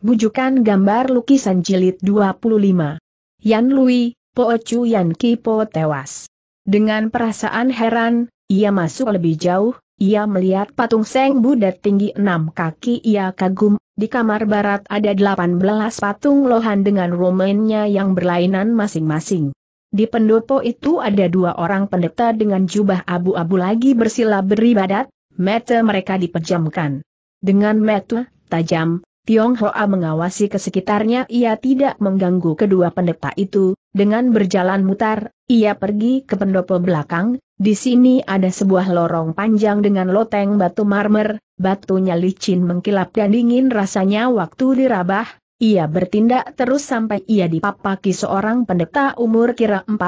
Bujukan gambar lukisan jilid 25. Yan Lui, Po Chu Yan Ki Po tewas. Dengan perasaan heran, ia masuk lebih jauh, ia melihat patung Seng Buddha tinggi enam kaki ia kagum, di kamar barat ada 18 patung lohan dengan romennya yang berlainan masing-masing. Di pendopo itu ada dua orang pendeta dengan jubah abu-abu lagi bersila beribadat, mata mereka dipejamkan. Dengan mata tajam, Tiong Hoa mengawasi ke sekitarnya ia tidak mengganggu kedua pendeta itu, dengan berjalan mutar, ia pergi ke pendopo belakang, di sini ada sebuah lorong panjang dengan loteng batu marmer, batunya licin mengkilap dan dingin rasanya waktu dirabah, ia bertindak terus sampai ia dipapaki seorang pendeta umur kira 40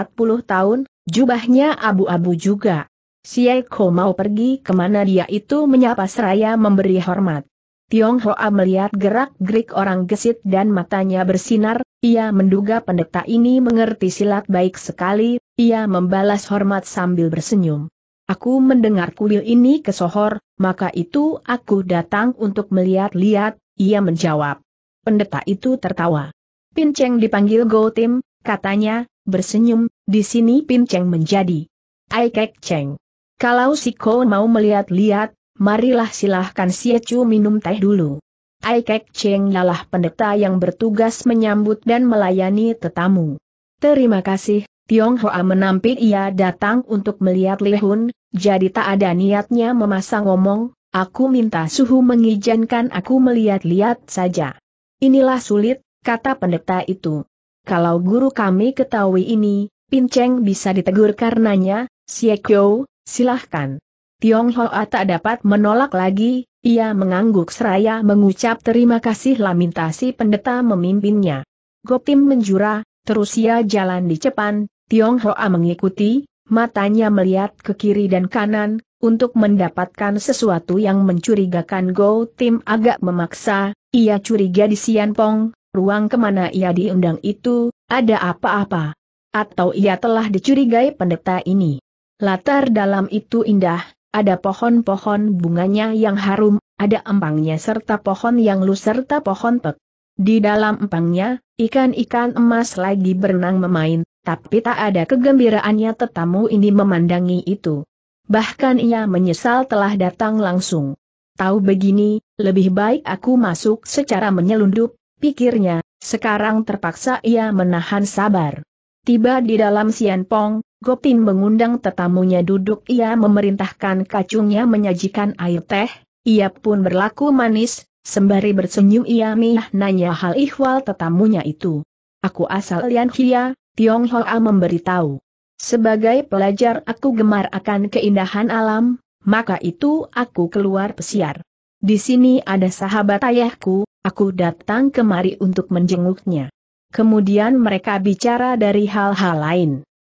tahun, jubahnya abu-abu juga. Si Eko mau pergi kemana dia itu menyapa seraya memberi hormat. Tiong Tionghoa melihat gerak-gerik orang gesit dan matanya bersinar, ia menduga pendeta ini mengerti silat baik sekali, ia membalas hormat sambil bersenyum. Aku mendengar kuil ini kesohor, maka itu aku datang untuk melihat-lihat, ia menjawab. Pendeta itu tertawa. Pinceng dipanggil Gotim, katanya, bersenyum, di sini Pinceng menjadi. Aikek Cheng. Kalau si Ko mau melihat-lihat, marilah silahkan Siecu minum teh dulu. Aikek Cheng ialah pendeta yang bertugas menyambut dan melayani tetamu. Terima kasih, Tiong Hoa menampik ia datang untuk melihat Li Hun, jadi tak ada niatnya memasang ngomong, aku minta suhu mengizinkan aku melihat-lihat saja. Inilah sulit, kata pendeta itu. Kalau guru kami ketahui ini, Pin Cheng bisa ditegur karenanya, Kyo, silahkan. Tiong Hoa tak dapat menolak lagi, ia mengangguk seraya mengucap terima kasih minta pendeta memimpinnya. Gotim menjura, terus ia jalan di cepan, Tiong Hoa mengikuti, matanya melihat ke kiri dan kanan, untuk mendapatkan sesuatu yang mencurigakan Go Tim agak memaksa, ia curiga di Sianpong, ruang kemana ia diundang itu, ada apa-apa. Atau ia telah dicurigai pendeta ini. Latar dalam itu indah, ada pohon-pohon bunganya yang harum, ada empangnya serta pohon yang lu serta pohon pek. Di dalam empangnya, ikan-ikan emas lagi berenang memain, tapi tak ada kegembiraannya tetamu ini memandangi itu. Bahkan ia menyesal telah datang langsung. Tahu begini, lebih baik aku masuk secara menyelundup, pikirnya, sekarang terpaksa ia menahan sabar. Tiba di dalam Pong, Gopin mengundang tetamunya duduk ia memerintahkan kacungnya menyajikan air teh, ia pun berlaku manis, sembari bersenyum ia nanya hal ihwal tetamunya itu. Aku asal Lian Hia, Tionghoa memberitahu. Sebagai pelajar aku gemar akan keindahan alam, maka itu aku keluar pesiar. Di sini ada sahabat ayahku, aku datang kemari untuk menjenguknya. Kemudian mereka bicara dari hal-hal lain.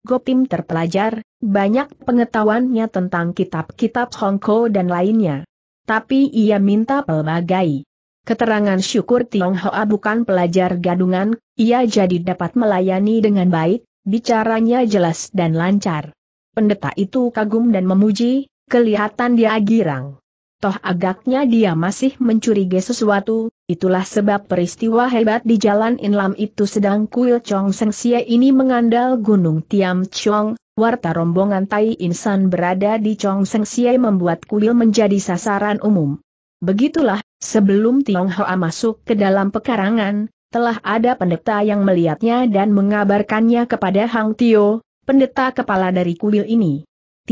Gopim terpelajar, banyak pengetahuannya tentang kitab-kitab Hongko dan lainnya. Tapi ia minta pelbagai keterangan syukur Tionghoa bukan pelajar gadungan, ia jadi dapat melayani dengan baik, bicaranya jelas dan lancar. Pendeta itu kagum dan memuji, kelihatan dia girang. Toh agaknya dia masih mencurigai sesuatu, Itulah sebab peristiwa hebat di Jalan Inlam itu sedang Kuil Chong Seng Sia ini mengandal Gunung Tiam Chong, warta rombongan Tai Insan berada di Chong Seng Sia membuat kuil menjadi sasaran umum. Begitulah, sebelum Hoa masuk ke dalam pekarangan, telah ada pendeta yang melihatnya dan mengabarkannya kepada Hang Tio, pendeta kepala dari kuil ini.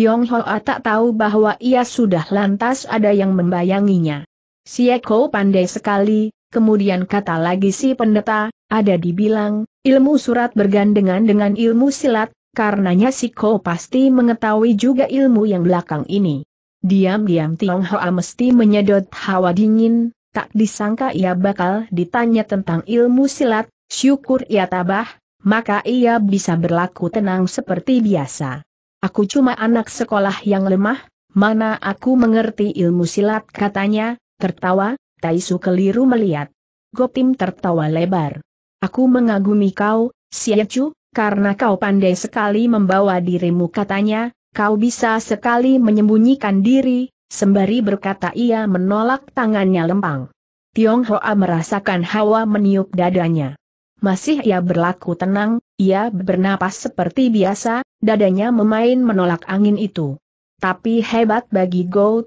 Hoa tak tahu bahwa ia sudah lantas ada yang membayanginya. Si Eko pandai sekali, kemudian kata lagi si pendeta, ada dibilang, ilmu surat bergandengan dengan ilmu silat, karenanya si Ko pasti mengetahui juga ilmu yang belakang ini. Diam-diam Tiong Hoa mesti menyedot hawa dingin, tak disangka ia bakal ditanya tentang ilmu silat, syukur ia tabah, maka ia bisa berlaku tenang seperti biasa. Aku cuma anak sekolah yang lemah, mana aku mengerti ilmu silat katanya, Tertawa, Taisu keliru melihat. Gopim tertawa lebar. Aku mengagumi kau, Siechu, karena kau pandai sekali membawa dirimu katanya, kau bisa sekali menyembunyikan diri, sembari berkata ia menolak tangannya lempang. Tiong Hoa merasakan hawa meniup dadanya. Masih ia berlaku tenang, ia bernapas seperti biasa, dadanya memain menolak angin itu. Tapi hebat bagi Go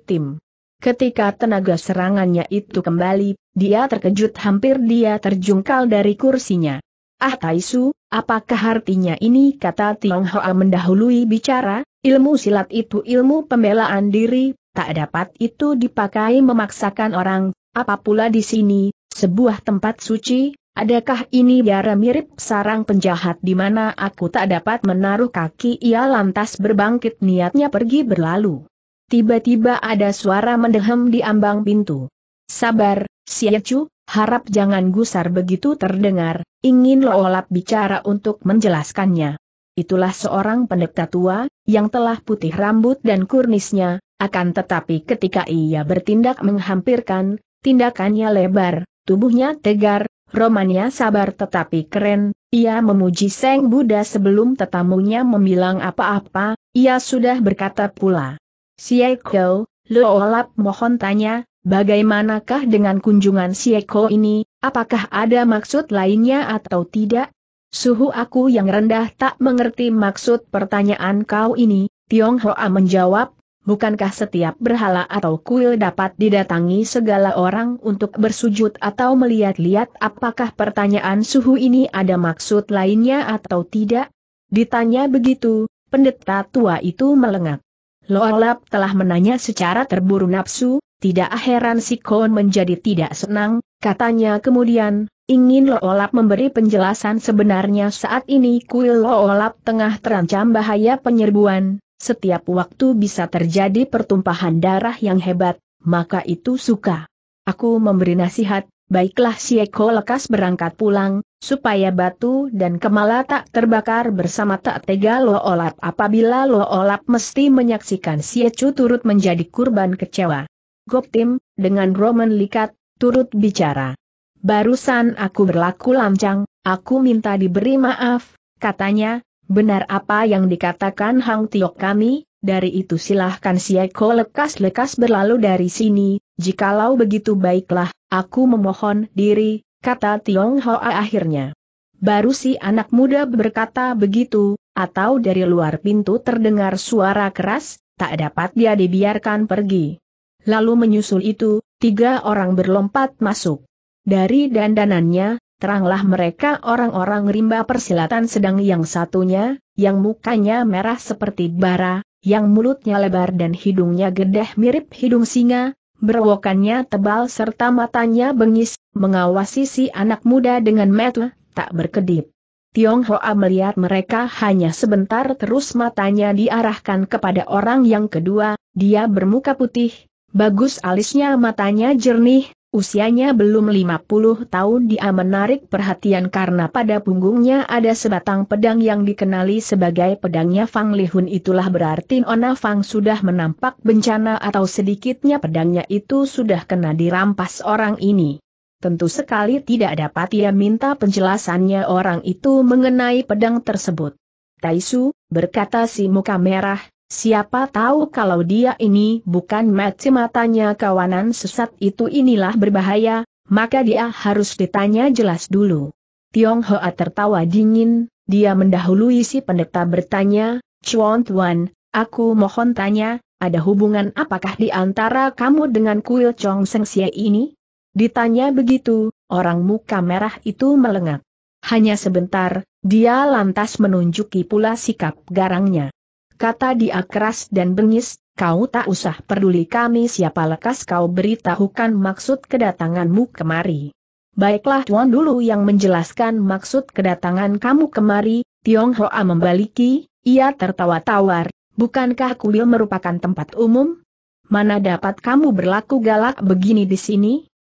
Ketika tenaga serangannya itu kembali, dia terkejut hampir dia terjungkal dari kursinya. Ah Taisu, apakah artinya ini kata Tionghoa mendahului bicara, ilmu silat itu ilmu pembelaan diri, tak dapat itu dipakai memaksakan orang, apa pula di sini, sebuah tempat suci, adakah ini biara mirip sarang penjahat di mana aku tak dapat menaruh kaki ia lantas berbangkit niatnya pergi berlalu tiba-tiba ada suara mendehem di ambang pintu. Sabar, Siecu, harap jangan gusar begitu terdengar, ingin Loolap bicara untuk menjelaskannya. Itulah seorang pendeta tua, yang telah putih rambut dan kurnisnya, akan tetapi ketika ia bertindak menghampirkan, tindakannya lebar, tubuhnya tegar, romannya sabar tetapi keren, ia memuji Seng Buddha sebelum tetamunya membilang apa-apa, ia sudah berkata pula. Sieko, Loolap mohon tanya, bagaimanakah dengan kunjungan Sieko ini, apakah ada maksud lainnya atau tidak? Suhu aku yang rendah tak mengerti maksud pertanyaan kau ini, Tionghoa menjawab, bukankah setiap berhala atau kuil dapat didatangi segala orang untuk bersujud atau melihat-lihat apakah pertanyaan suhu ini ada maksud lainnya atau tidak? Ditanya begitu, pendeta tua itu melengak. Loalap telah menanya secara terburu nafsu, tidak heran si Kon menjadi tidak senang, katanya kemudian, ingin Loalap memberi penjelasan sebenarnya saat ini kuil Loalap tengah terancam bahaya penyerbuan, setiap waktu bisa terjadi pertumpahan darah yang hebat, maka itu suka. Aku memberi nasihat, baiklah si Eko lekas berangkat pulang, supaya batu dan kemala tak terbakar bersama tak tega Lo Olap apabila Lo Olap mesti menyaksikan si ecu turut menjadi kurban kecewa. Goptim, dengan Roman Likat, turut bicara. Barusan aku berlaku lancang, aku minta diberi maaf, katanya, benar apa yang dikatakan Hang Tiok kami, dari itu silahkan si Eko lekas-lekas berlalu dari sini, jikalau begitu baiklah, aku memohon diri, kata Tiong Hoa akhirnya. Baru si anak muda berkata begitu, atau dari luar pintu terdengar suara keras, tak dapat dia dibiarkan pergi. Lalu menyusul itu, tiga orang berlompat masuk. Dari dandanannya, teranglah mereka orang-orang rimba persilatan sedang yang satunya, yang mukanya merah seperti bara, yang mulutnya lebar dan hidungnya gedah mirip hidung singa, berwokannya tebal serta matanya bengis, mengawasi si anak muda dengan mata tak berkedip. Hoa melihat mereka hanya sebentar terus matanya diarahkan kepada orang yang kedua, dia bermuka putih, bagus alisnya matanya jernih, Usianya belum 50 tahun dia menarik perhatian karena pada punggungnya ada sebatang pedang yang dikenali sebagai pedangnya Fang Lihun itulah berarti Ona Fang sudah menampak bencana atau sedikitnya pedangnya itu sudah kena dirampas orang ini. Tentu sekali tidak dapat ia minta penjelasannya orang itu mengenai pedang tersebut. Taisu, berkata si muka merah, Siapa tahu kalau dia ini bukan mati-matanya kawanan sesat itu inilah berbahaya, maka dia harus ditanya jelas dulu. Tiong Hoa tertawa dingin, dia mendahului si pendeta bertanya, Chuan Tuan, aku mohon tanya, ada hubungan apakah di antara kamu dengan kuil Chong Seng Xie ini? Ditanya begitu, orang muka merah itu melengak. Hanya sebentar, dia lantas menunjuki pula sikap garangnya kata dia keras dan bengis, kau tak usah peduli kami siapa lekas kau beritahukan maksud kedatanganmu kemari. Baiklah Tuan dulu yang menjelaskan maksud kedatangan kamu kemari, Tiong Hoa membaliki, ia tertawa tawar, bukankah kuil merupakan tempat umum? Mana dapat kamu berlaku galak begini di sini?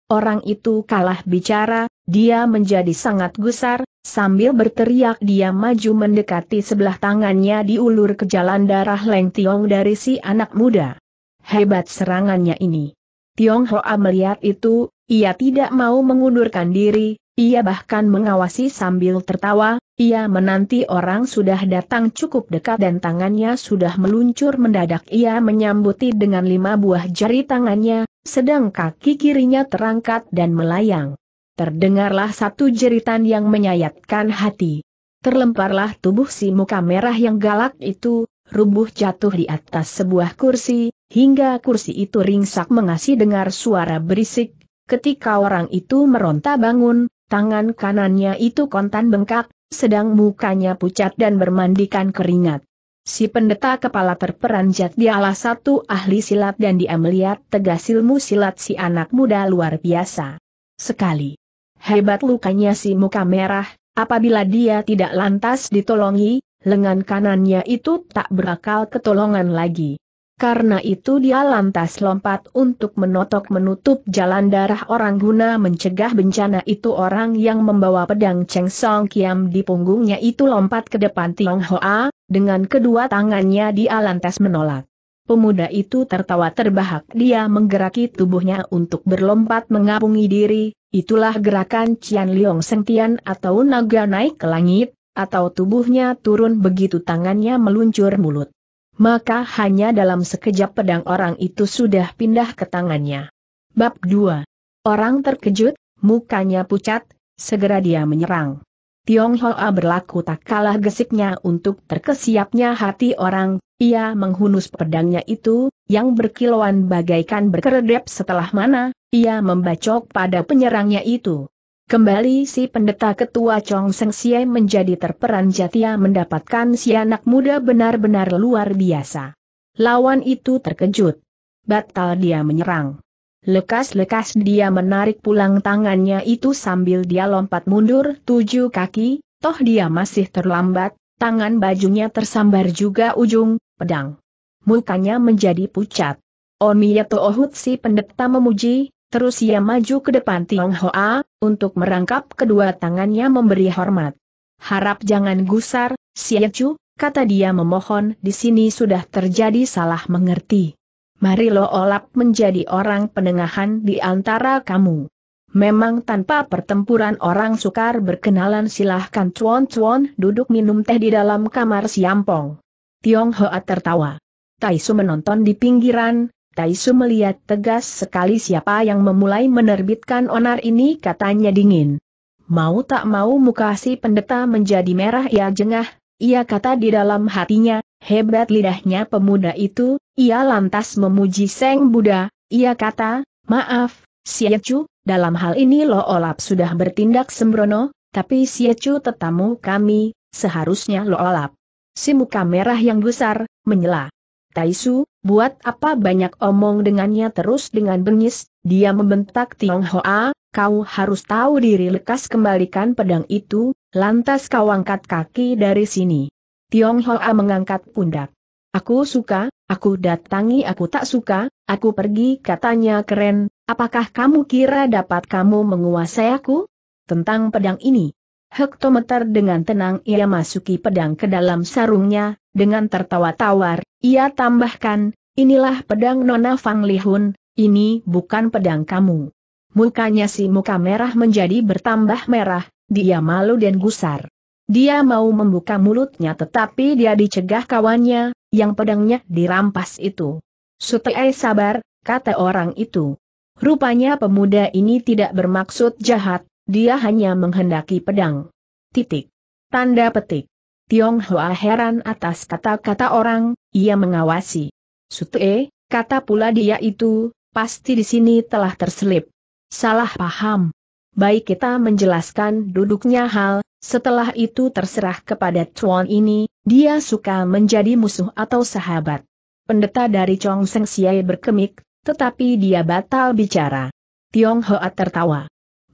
Orang itu kalah bicara, dia menjadi sangat gusar, sambil berteriak dia maju mendekati sebelah tangannya diulur ke jalan darah Leng Tiong dari si anak muda. Hebat serangannya ini. Tiong Hoa melihat itu, ia tidak mau mengundurkan diri, ia bahkan mengawasi sambil tertawa, ia menanti orang sudah datang cukup dekat dan tangannya sudah meluncur mendadak ia menyambuti dengan lima buah jari tangannya, sedang kaki kirinya terangkat dan melayang terdengarlah satu jeritan yang menyayatkan hati. Terlemparlah tubuh si muka merah yang galak itu, rubuh jatuh di atas sebuah kursi, hingga kursi itu ringsak mengasih dengar suara berisik, ketika orang itu meronta bangun, tangan kanannya itu kontan bengkak, sedang mukanya pucat dan bermandikan keringat. Si pendeta kepala terperanjat di dialah satu ahli silat dan dia melihat tegas ilmu silat si anak muda luar biasa. Sekali Hebat lukanya si muka merah, apabila dia tidak lantas ditolongi, lengan kanannya itu tak berakal ketolongan lagi. Karena itu dia lantas lompat untuk menotok menutup jalan darah orang guna mencegah bencana itu orang yang membawa pedang Cheng Song Kiam di punggungnya itu lompat ke depan Tiong Hoa, dengan kedua tangannya dia lantas menolak. Pemuda itu tertawa terbahak. Dia menggeraki tubuhnya untuk berlompat mengapungi diri, itulah gerakan Cian Liong Sengtian atau naga naik ke langit, atau tubuhnya turun begitu tangannya meluncur mulut. Maka hanya dalam sekejap pedang orang itu sudah pindah ke tangannya. Bab 2. Orang terkejut, mukanya pucat, segera dia menyerang. Tiong Hoa berlaku tak kalah gesiknya untuk terkesiapnya hati orang, ia menghunus pedangnya itu, yang berkilauan bagaikan berkeredep setelah mana, ia membacok pada penyerangnya itu. Kembali si pendeta ketua Chong Seng Xie menjadi terperanjat ia mendapatkan si anak muda benar-benar luar biasa. Lawan itu terkejut. Batal dia menyerang. Lekas-lekas dia menarik pulang tangannya itu sambil dia lompat mundur tujuh kaki, toh dia masih terlambat, tangan bajunya tersambar juga ujung, pedang. Mukanya menjadi pucat. Omiyato Ohut si pendeta memuji, terus ia maju ke depan Tionghoa, untuk merangkap kedua tangannya memberi hormat. Harap jangan gusar, Siecu, kata dia memohon di sini sudah terjadi salah mengerti. Mari lo Olap menjadi orang penengahan di antara kamu. Memang tanpa pertempuran orang sukar berkenalan silahkan cuan-cuan duduk minum teh di dalam kamar Siampong. Tiong Tionghoa tertawa. Taisu menonton di pinggiran, Taisu melihat tegas sekali siapa yang memulai menerbitkan onar ini katanya dingin. Mau tak mau muka si pendeta menjadi merah ia ya, jengah, ia kata di dalam hatinya, hebat lidahnya pemuda itu, ia lantas memuji Seng Buddha, ia kata, maaf, siacu dalam hal ini Lo Olap sudah bertindak sembrono, tapi siacu tetamu kami, seharusnya Lo Olap Si muka merah yang besar, menyela. Taisu, buat apa banyak omong dengannya terus dengan bengis, dia membentak Tionghoa, kau harus tahu diri lekas kembalikan pedang itu, lantas kau angkat kaki dari sini. Tionghoa mengangkat pundak. Aku suka, aku datangi aku tak suka, aku pergi katanya keren, apakah kamu kira dapat kamu menguasai aku? Tentang pedang ini, hektometer dengan tenang ia masuki pedang ke dalam sarungnya, dengan tertawa tawar, ia tambahkan, inilah pedang Nona Fang Lihun, ini bukan pedang kamu. Mukanya si muka merah menjadi bertambah merah, dia malu dan gusar. Dia mau membuka mulutnya tetapi dia dicegah kawannya, yang pedangnya dirampas itu. Sutei sabar, kata orang itu. Rupanya pemuda ini tidak bermaksud jahat, dia hanya menghendaki pedang. Titik. Tanda petik. Tionghoa heran atas kata-kata orang, ia mengawasi. Sute, kata pula dia itu, pasti di sini telah terselip. Salah paham. Baik kita menjelaskan duduknya hal, setelah itu terserah kepada Chuan ini, dia suka menjadi musuh atau sahabat. Pendeta dari Chong Seng Siai berkemik, tetapi dia batal bicara. Tionghoa tertawa.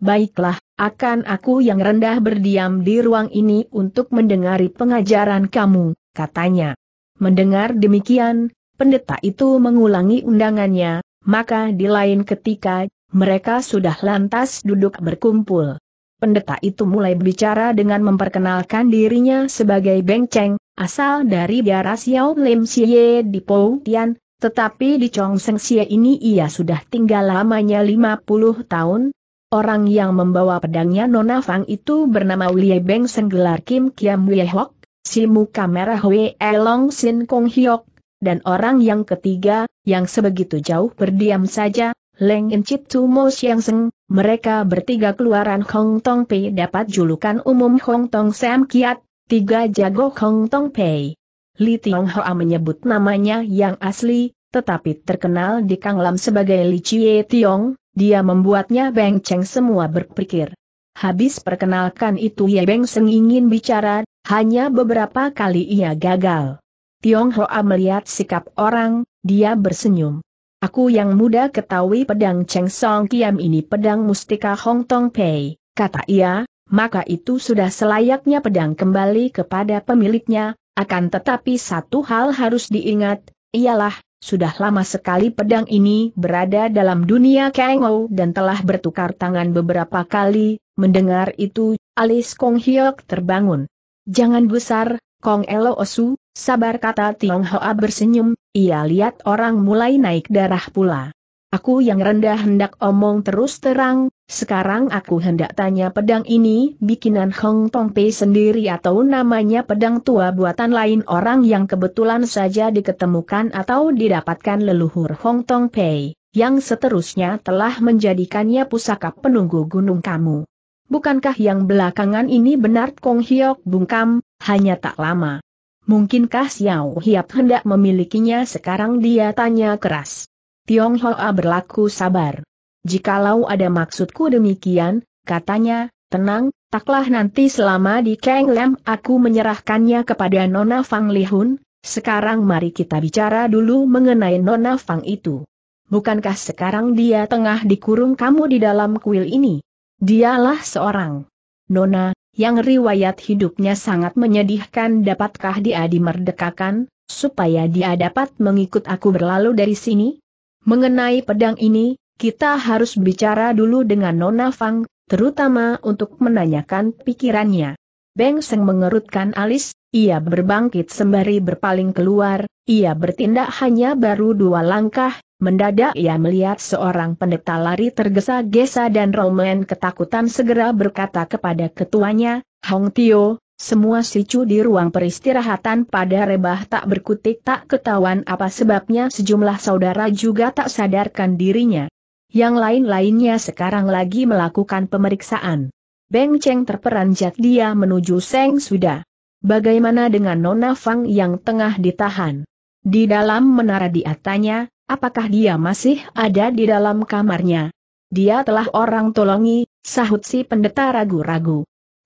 Baiklah, akan aku yang rendah berdiam di ruang ini untuk mendengari pengajaran kamu, katanya. Mendengar demikian, pendeta itu mengulangi undangannya, maka di lain ketika, mereka sudah lantas duduk berkumpul. Pendeta itu mulai berbicara dengan memperkenalkan dirinya sebagai Beng Cheng, asal dari daerah Xiao Lim Xie di Pou Tian, tetapi di Chong Seng Xie ini ia sudah tinggal lamanya 50 tahun, Orang yang membawa pedangnya Nona Fang itu bernama Wei Beng Senggelar Kim Kiam Wei Hok, si muka merah Wei Long Sin Kong Hyok, dan orang yang ketiga, yang sebegitu jauh berdiam saja, Leng In Chit Tu Mo Siang Seng, mereka bertiga keluaran Hong Tong Pei dapat julukan umum Hong Tong Sam Kiat, tiga jago Hong Tong Pei. Li Tiong Hoa menyebut namanya yang asli, tetapi terkenal di Kang Lam sebagai Li Chie Tiong, dia membuatnya Beng Cheng semua berpikir. Habis perkenalkan itu Ye Beng Seng ingin bicara, hanya beberapa kali ia gagal. Tiong Hoa melihat sikap orang, dia bersenyum. Aku yang muda ketahui pedang Cheng Song Kiam ini pedang mustika Hong Tong Pei, kata ia, maka itu sudah selayaknya pedang kembali kepada pemiliknya, akan tetapi satu hal harus diingat, ialah, sudah lama sekali pedang ini berada dalam dunia Ou dan telah bertukar tangan beberapa kali, mendengar itu, alis Kong Hyok terbangun. Jangan besar, Kong Elo Osu, sabar kata Tiong Hoa bersenyum, ia lihat orang mulai naik darah pula. Aku yang rendah hendak omong terus terang, sekarang aku hendak tanya pedang ini bikinan Hong Tong Pei sendiri atau namanya pedang tua buatan lain orang yang kebetulan saja diketemukan atau didapatkan leluhur Hong Tong Pei, yang seterusnya telah menjadikannya pusaka penunggu gunung kamu. Bukankah yang belakangan ini benar Kong Hiok bungkam, hanya tak lama. Mungkinkah Xiao Hiap hendak memilikinya sekarang dia tanya keras. Tionghoa berlaku sabar. Jikalau ada maksudku demikian, katanya, tenang, taklah nanti selama di Kang Lam aku menyerahkannya kepada Nona Fang Lihun, sekarang mari kita bicara dulu mengenai Nona Fang itu. Bukankah sekarang dia tengah dikurung kamu di dalam kuil ini? Dialah seorang Nona, yang riwayat hidupnya sangat menyedihkan dapatkah dia dimerdekakan, supaya dia dapat mengikut aku berlalu dari sini? Mengenai pedang ini, kita harus bicara dulu dengan Nona Fang, terutama untuk menanyakan pikirannya. Beng Seng mengerutkan alis, ia berbangkit sembari berpaling keluar, ia bertindak hanya baru dua langkah, mendadak ia melihat seorang pendeta lari tergesa-gesa dan Roman ketakutan segera berkata kepada ketuanya, Hong Tio, semua sicu di ruang peristirahatan pada rebah tak berkutik tak ketahuan apa sebabnya sejumlah saudara juga tak sadarkan dirinya. Yang lain-lainnya sekarang lagi melakukan pemeriksaan. Beng Cheng terperanjat dia menuju Seng Suda. Bagaimana dengan Nona Fang yang tengah ditahan? Di dalam menara dia tanya, apakah dia masih ada di dalam kamarnya? Dia telah orang tolongi, sahut si pendeta ragu-ragu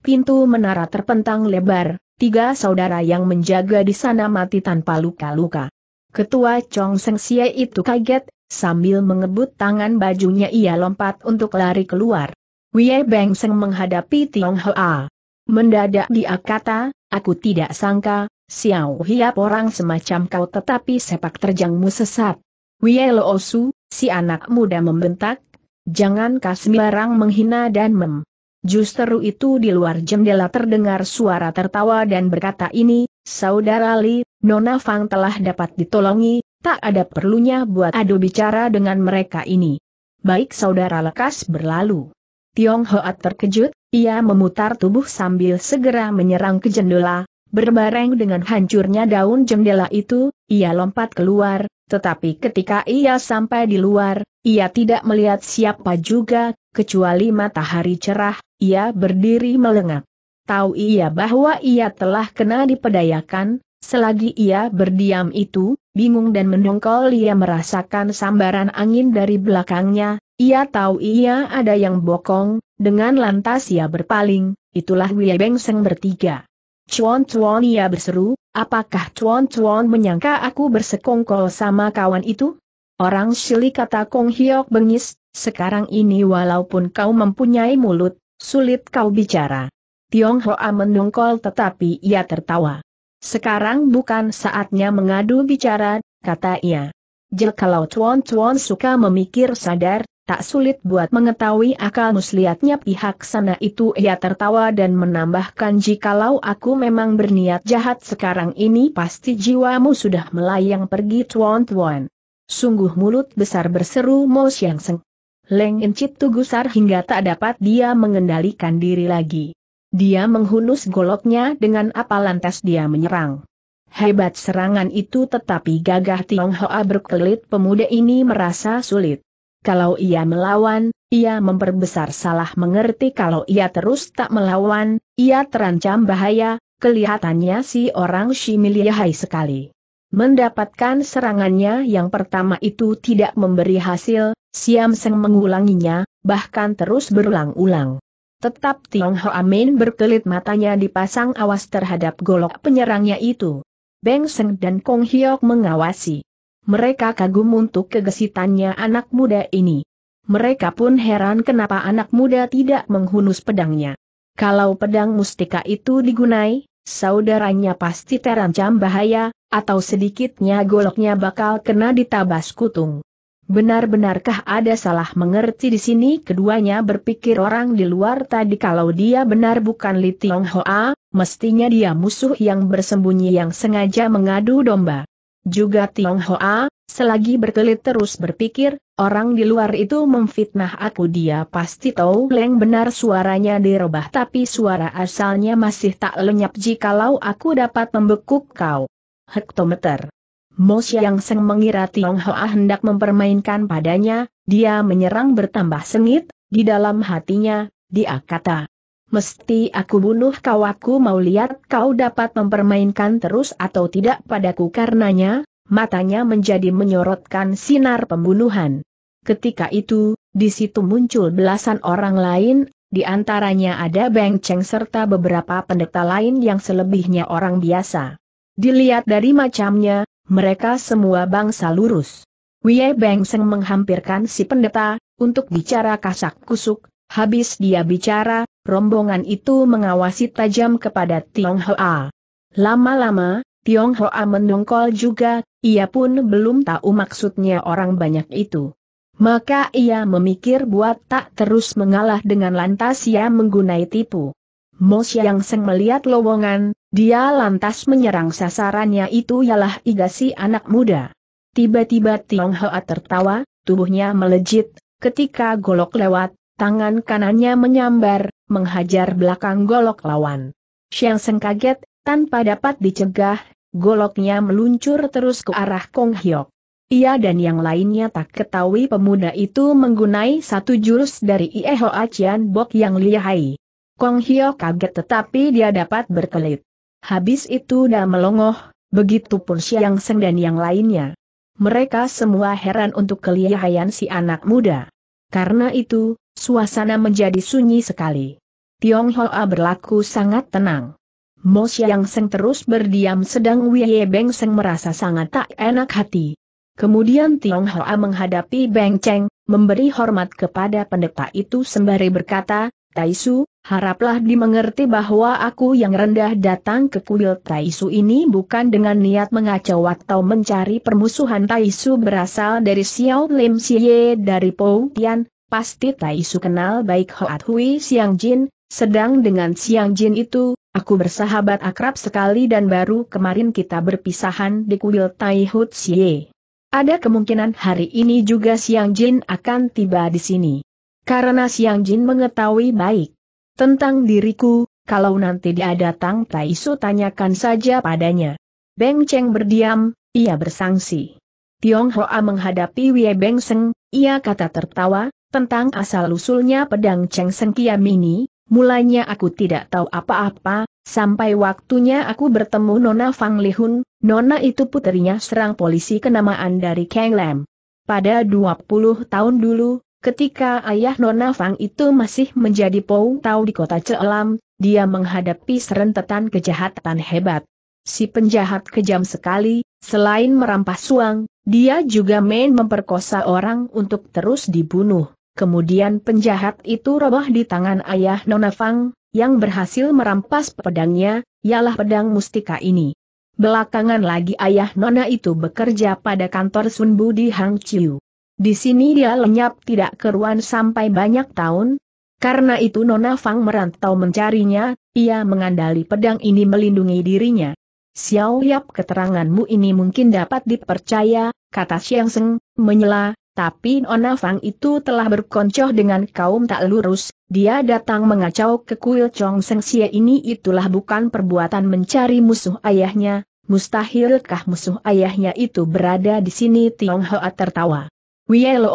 pintu menara terpentang lebar, tiga saudara yang menjaga di sana mati tanpa luka-luka. Ketua Chong Seng Xie itu kaget, sambil mengebut tangan bajunya ia lompat untuk lari keluar. Wei Beng Seng menghadapi Tiong Hoa. Mendadak dia kata, aku tidak sangka, Xiao Hiap orang semacam kau tetapi sepak terjangmu sesat. Wei Loosu, si anak muda membentak, jangan kasih barang menghina dan mem. Justru itu di luar jendela terdengar suara tertawa dan berkata ini, Saudara Li, Nona Fang telah dapat ditolongi, tak ada perlunya buat adu bicara dengan mereka ini. Baik saudara lekas berlalu. Tiong Hoat terkejut, ia memutar tubuh sambil segera menyerang ke jendela, Berbareng dengan hancurnya daun jendela itu, ia lompat keluar, tetapi ketika ia sampai di luar, ia tidak melihat siapa juga, kecuali matahari cerah, ia berdiri melengak. Tahu ia bahwa ia telah kena dipedayakan, selagi ia berdiam itu, bingung dan mendongkol ia merasakan sambaran angin dari belakangnya, ia tahu ia ada yang bokong, dengan lantas ia berpaling, itulah Wei Beng Seng bertiga. Chuan Chuan ia berseru, apakah Chuan Chuan menyangka aku bersekongkol sama kawan itu? Orang Shili kata Kong Hiok bengis, sekarang ini walaupun kau mempunyai mulut, sulit kau bicara. Tiong Hoa menungkol tetapi ia tertawa. Sekarang bukan saatnya mengadu bicara, kata ia. Jel kalau Chuan Chuan suka memikir sadar, Tak sulit buat mengetahui akal muslihatnya pihak sana itu ia tertawa dan menambahkan jikalau aku memang berniat jahat sekarang ini pasti jiwamu sudah melayang pergi tuan-tuan. Sungguh mulut besar berseru Mo Siang Seng. Leng Tu gusar hingga tak dapat dia mengendalikan diri lagi. Dia menghunus goloknya dengan apa lantas dia menyerang. Hebat serangan itu tetapi gagah Tionghoa berkelit pemuda ini merasa sulit. Kalau ia melawan, ia memperbesar salah mengerti kalau ia terus tak melawan, ia terancam bahaya, kelihatannya si orang Shimiliahai sekali. Mendapatkan serangannya yang pertama itu tidak memberi hasil, Siam Seng mengulanginya, bahkan terus berulang-ulang. Tetap Tiong Ho Amin berkelit matanya dipasang awas terhadap golok penyerangnya itu. Beng Seng dan Kong Hyok mengawasi. Mereka kagum untuk kegesitannya anak muda ini. Mereka pun heran kenapa anak muda tidak menghunus pedangnya. Kalau pedang mustika itu digunai, saudaranya pasti terancam bahaya, atau sedikitnya goloknya bakal kena ditabas kutung. Benar-benarkah ada salah mengerti di sini keduanya berpikir orang di luar tadi kalau dia benar bukan Li Tiong Hoa, mestinya dia musuh yang bersembunyi yang sengaja mengadu domba. Juga Tiong Hoa, selagi berkelit terus berpikir, orang di luar itu memfitnah aku dia pasti tahu leng benar suaranya dirubah tapi suara asalnya masih tak lenyap jikalau aku dapat membekuk kau. Hektometer. Mo Yang Seng mengira Tiong Hoa hendak mempermainkan padanya, dia menyerang bertambah sengit, di dalam hatinya, dia kata, Mesti aku bunuh kau aku mau lihat kau dapat mempermainkan terus atau tidak padaku karenanya, matanya menjadi menyorotkan sinar pembunuhan. Ketika itu, di situ muncul belasan orang lain, di antaranya ada Beng Cheng serta beberapa pendeta lain yang selebihnya orang biasa. Dilihat dari macamnya, mereka semua bangsa lurus. Wie Beng Seng menghampirkan si pendeta, untuk bicara kasak kusuk, habis dia bicara, rombongan itu mengawasi tajam kepada Tiong Hoa. Lama-lama, Tiong Hoa mendongkol juga, ia pun belum tahu maksudnya orang banyak itu. Maka ia memikir buat tak terus mengalah dengan lantas ia menggunai tipu. Mo Yang Seng melihat lowongan, dia lantas menyerang sasarannya itu ialah si anak muda. Tiba-tiba Tiong Hoa tertawa, tubuhnya melejit, ketika golok lewat, tangan kanannya menyambar, menghajar belakang golok lawan. Xiang Seng kaget, tanpa dapat dicegah, goloknya meluncur terus ke arah Kong Hyok. Ia dan yang lainnya tak ketahui pemuda itu menggunai satu jurus dari Ieho Acian Bok yang lihai. Kong Hyok kaget tetapi dia dapat berkelit. Habis itu dah melongoh, begitu pun Xiang Seng dan yang lainnya. Mereka semua heran untuk kelihayan si anak muda. Karena itu, Suasana menjadi sunyi sekali. Tionghoa berlaku sangat tenang. Mo Xiang Seng terus berdiam sedang Wei Beng Seng merasa sangat tak enak hati. Kemudian Tionghoa menghadapi Beng Cheng, memberi hormat kepada pendeta itu sembari berkata, Taisu, haraplah dimengerti bahwa aku yang rendah datang ke kuil Taisu ini bukan dengan niat mengacau atau mencari permusuhan Taisu berasal dari Xiao Lim Xie dari Pou Tian, pasti Tai Su kenal baik Hoat Hui Siang Jin, sedang dengan Siang Jin itu, aku bersahabat akrab sekali dan baru kemarin kita berpisahan di kuil Tai Hut Xie. Ada kemungkinan hari ini juga Siang Jin akan tiba di sini. Karena Siang Jin mengetahui baik tentang diriku, kalau nanti dia datang Tai Su tanyakan saja padanya. Beng Cheng berdiam, ia bersangsi. Tiong Hoa menghadapi Wei Beng Seng, ia kata tertawa, tentang asal-usulnya pedang Cheng Seng Kiam ini, mulanya aku tidak tahu apa-apa, sampai waktunya aku bertemu Nona Fang Lihun, Nona itu putrinya serang polisi kenamaan dari Kang Lam. Pada 20 tahun dulu, ketika ayah Nona Fang itu masih menjadi Pou Tau di kota Ceelam, dia menghadapi serentetan kejahatan hebat. Si penjahat kejam sekali, selain merampas uang, dia juga main memperkosa orang untuk terus dibunuh. Kemudian penjahat itu roboh di tangan ayah Nona Fang, yang berhasil merampas pedangnya, ialah pedang mustika ini. Belakangan lagi ayah Nona itu bekerja pada kantor Sunbu di Hang Chiu. Di sini dia lenyap tidak keruan sampai banyak tahun. Karena itu Nona Fang merantau mencarinya, ia mengandali pedang ini melindungi dirinya. Xiao Yap keteranganmu ini mungkin dapat dipercaya, kata Xiang Seng, menyela, tapi Nona Fang itu telah berkoncoh dengan kaum tak lurus, dia datang mengacau ke kuil Chong Seng Xie ini itulah bukan perbuatan mencari musuh ayahnya, mustahilkah musuh ayahnya itu berada di sini Tionghoa tertawa. Wie Lo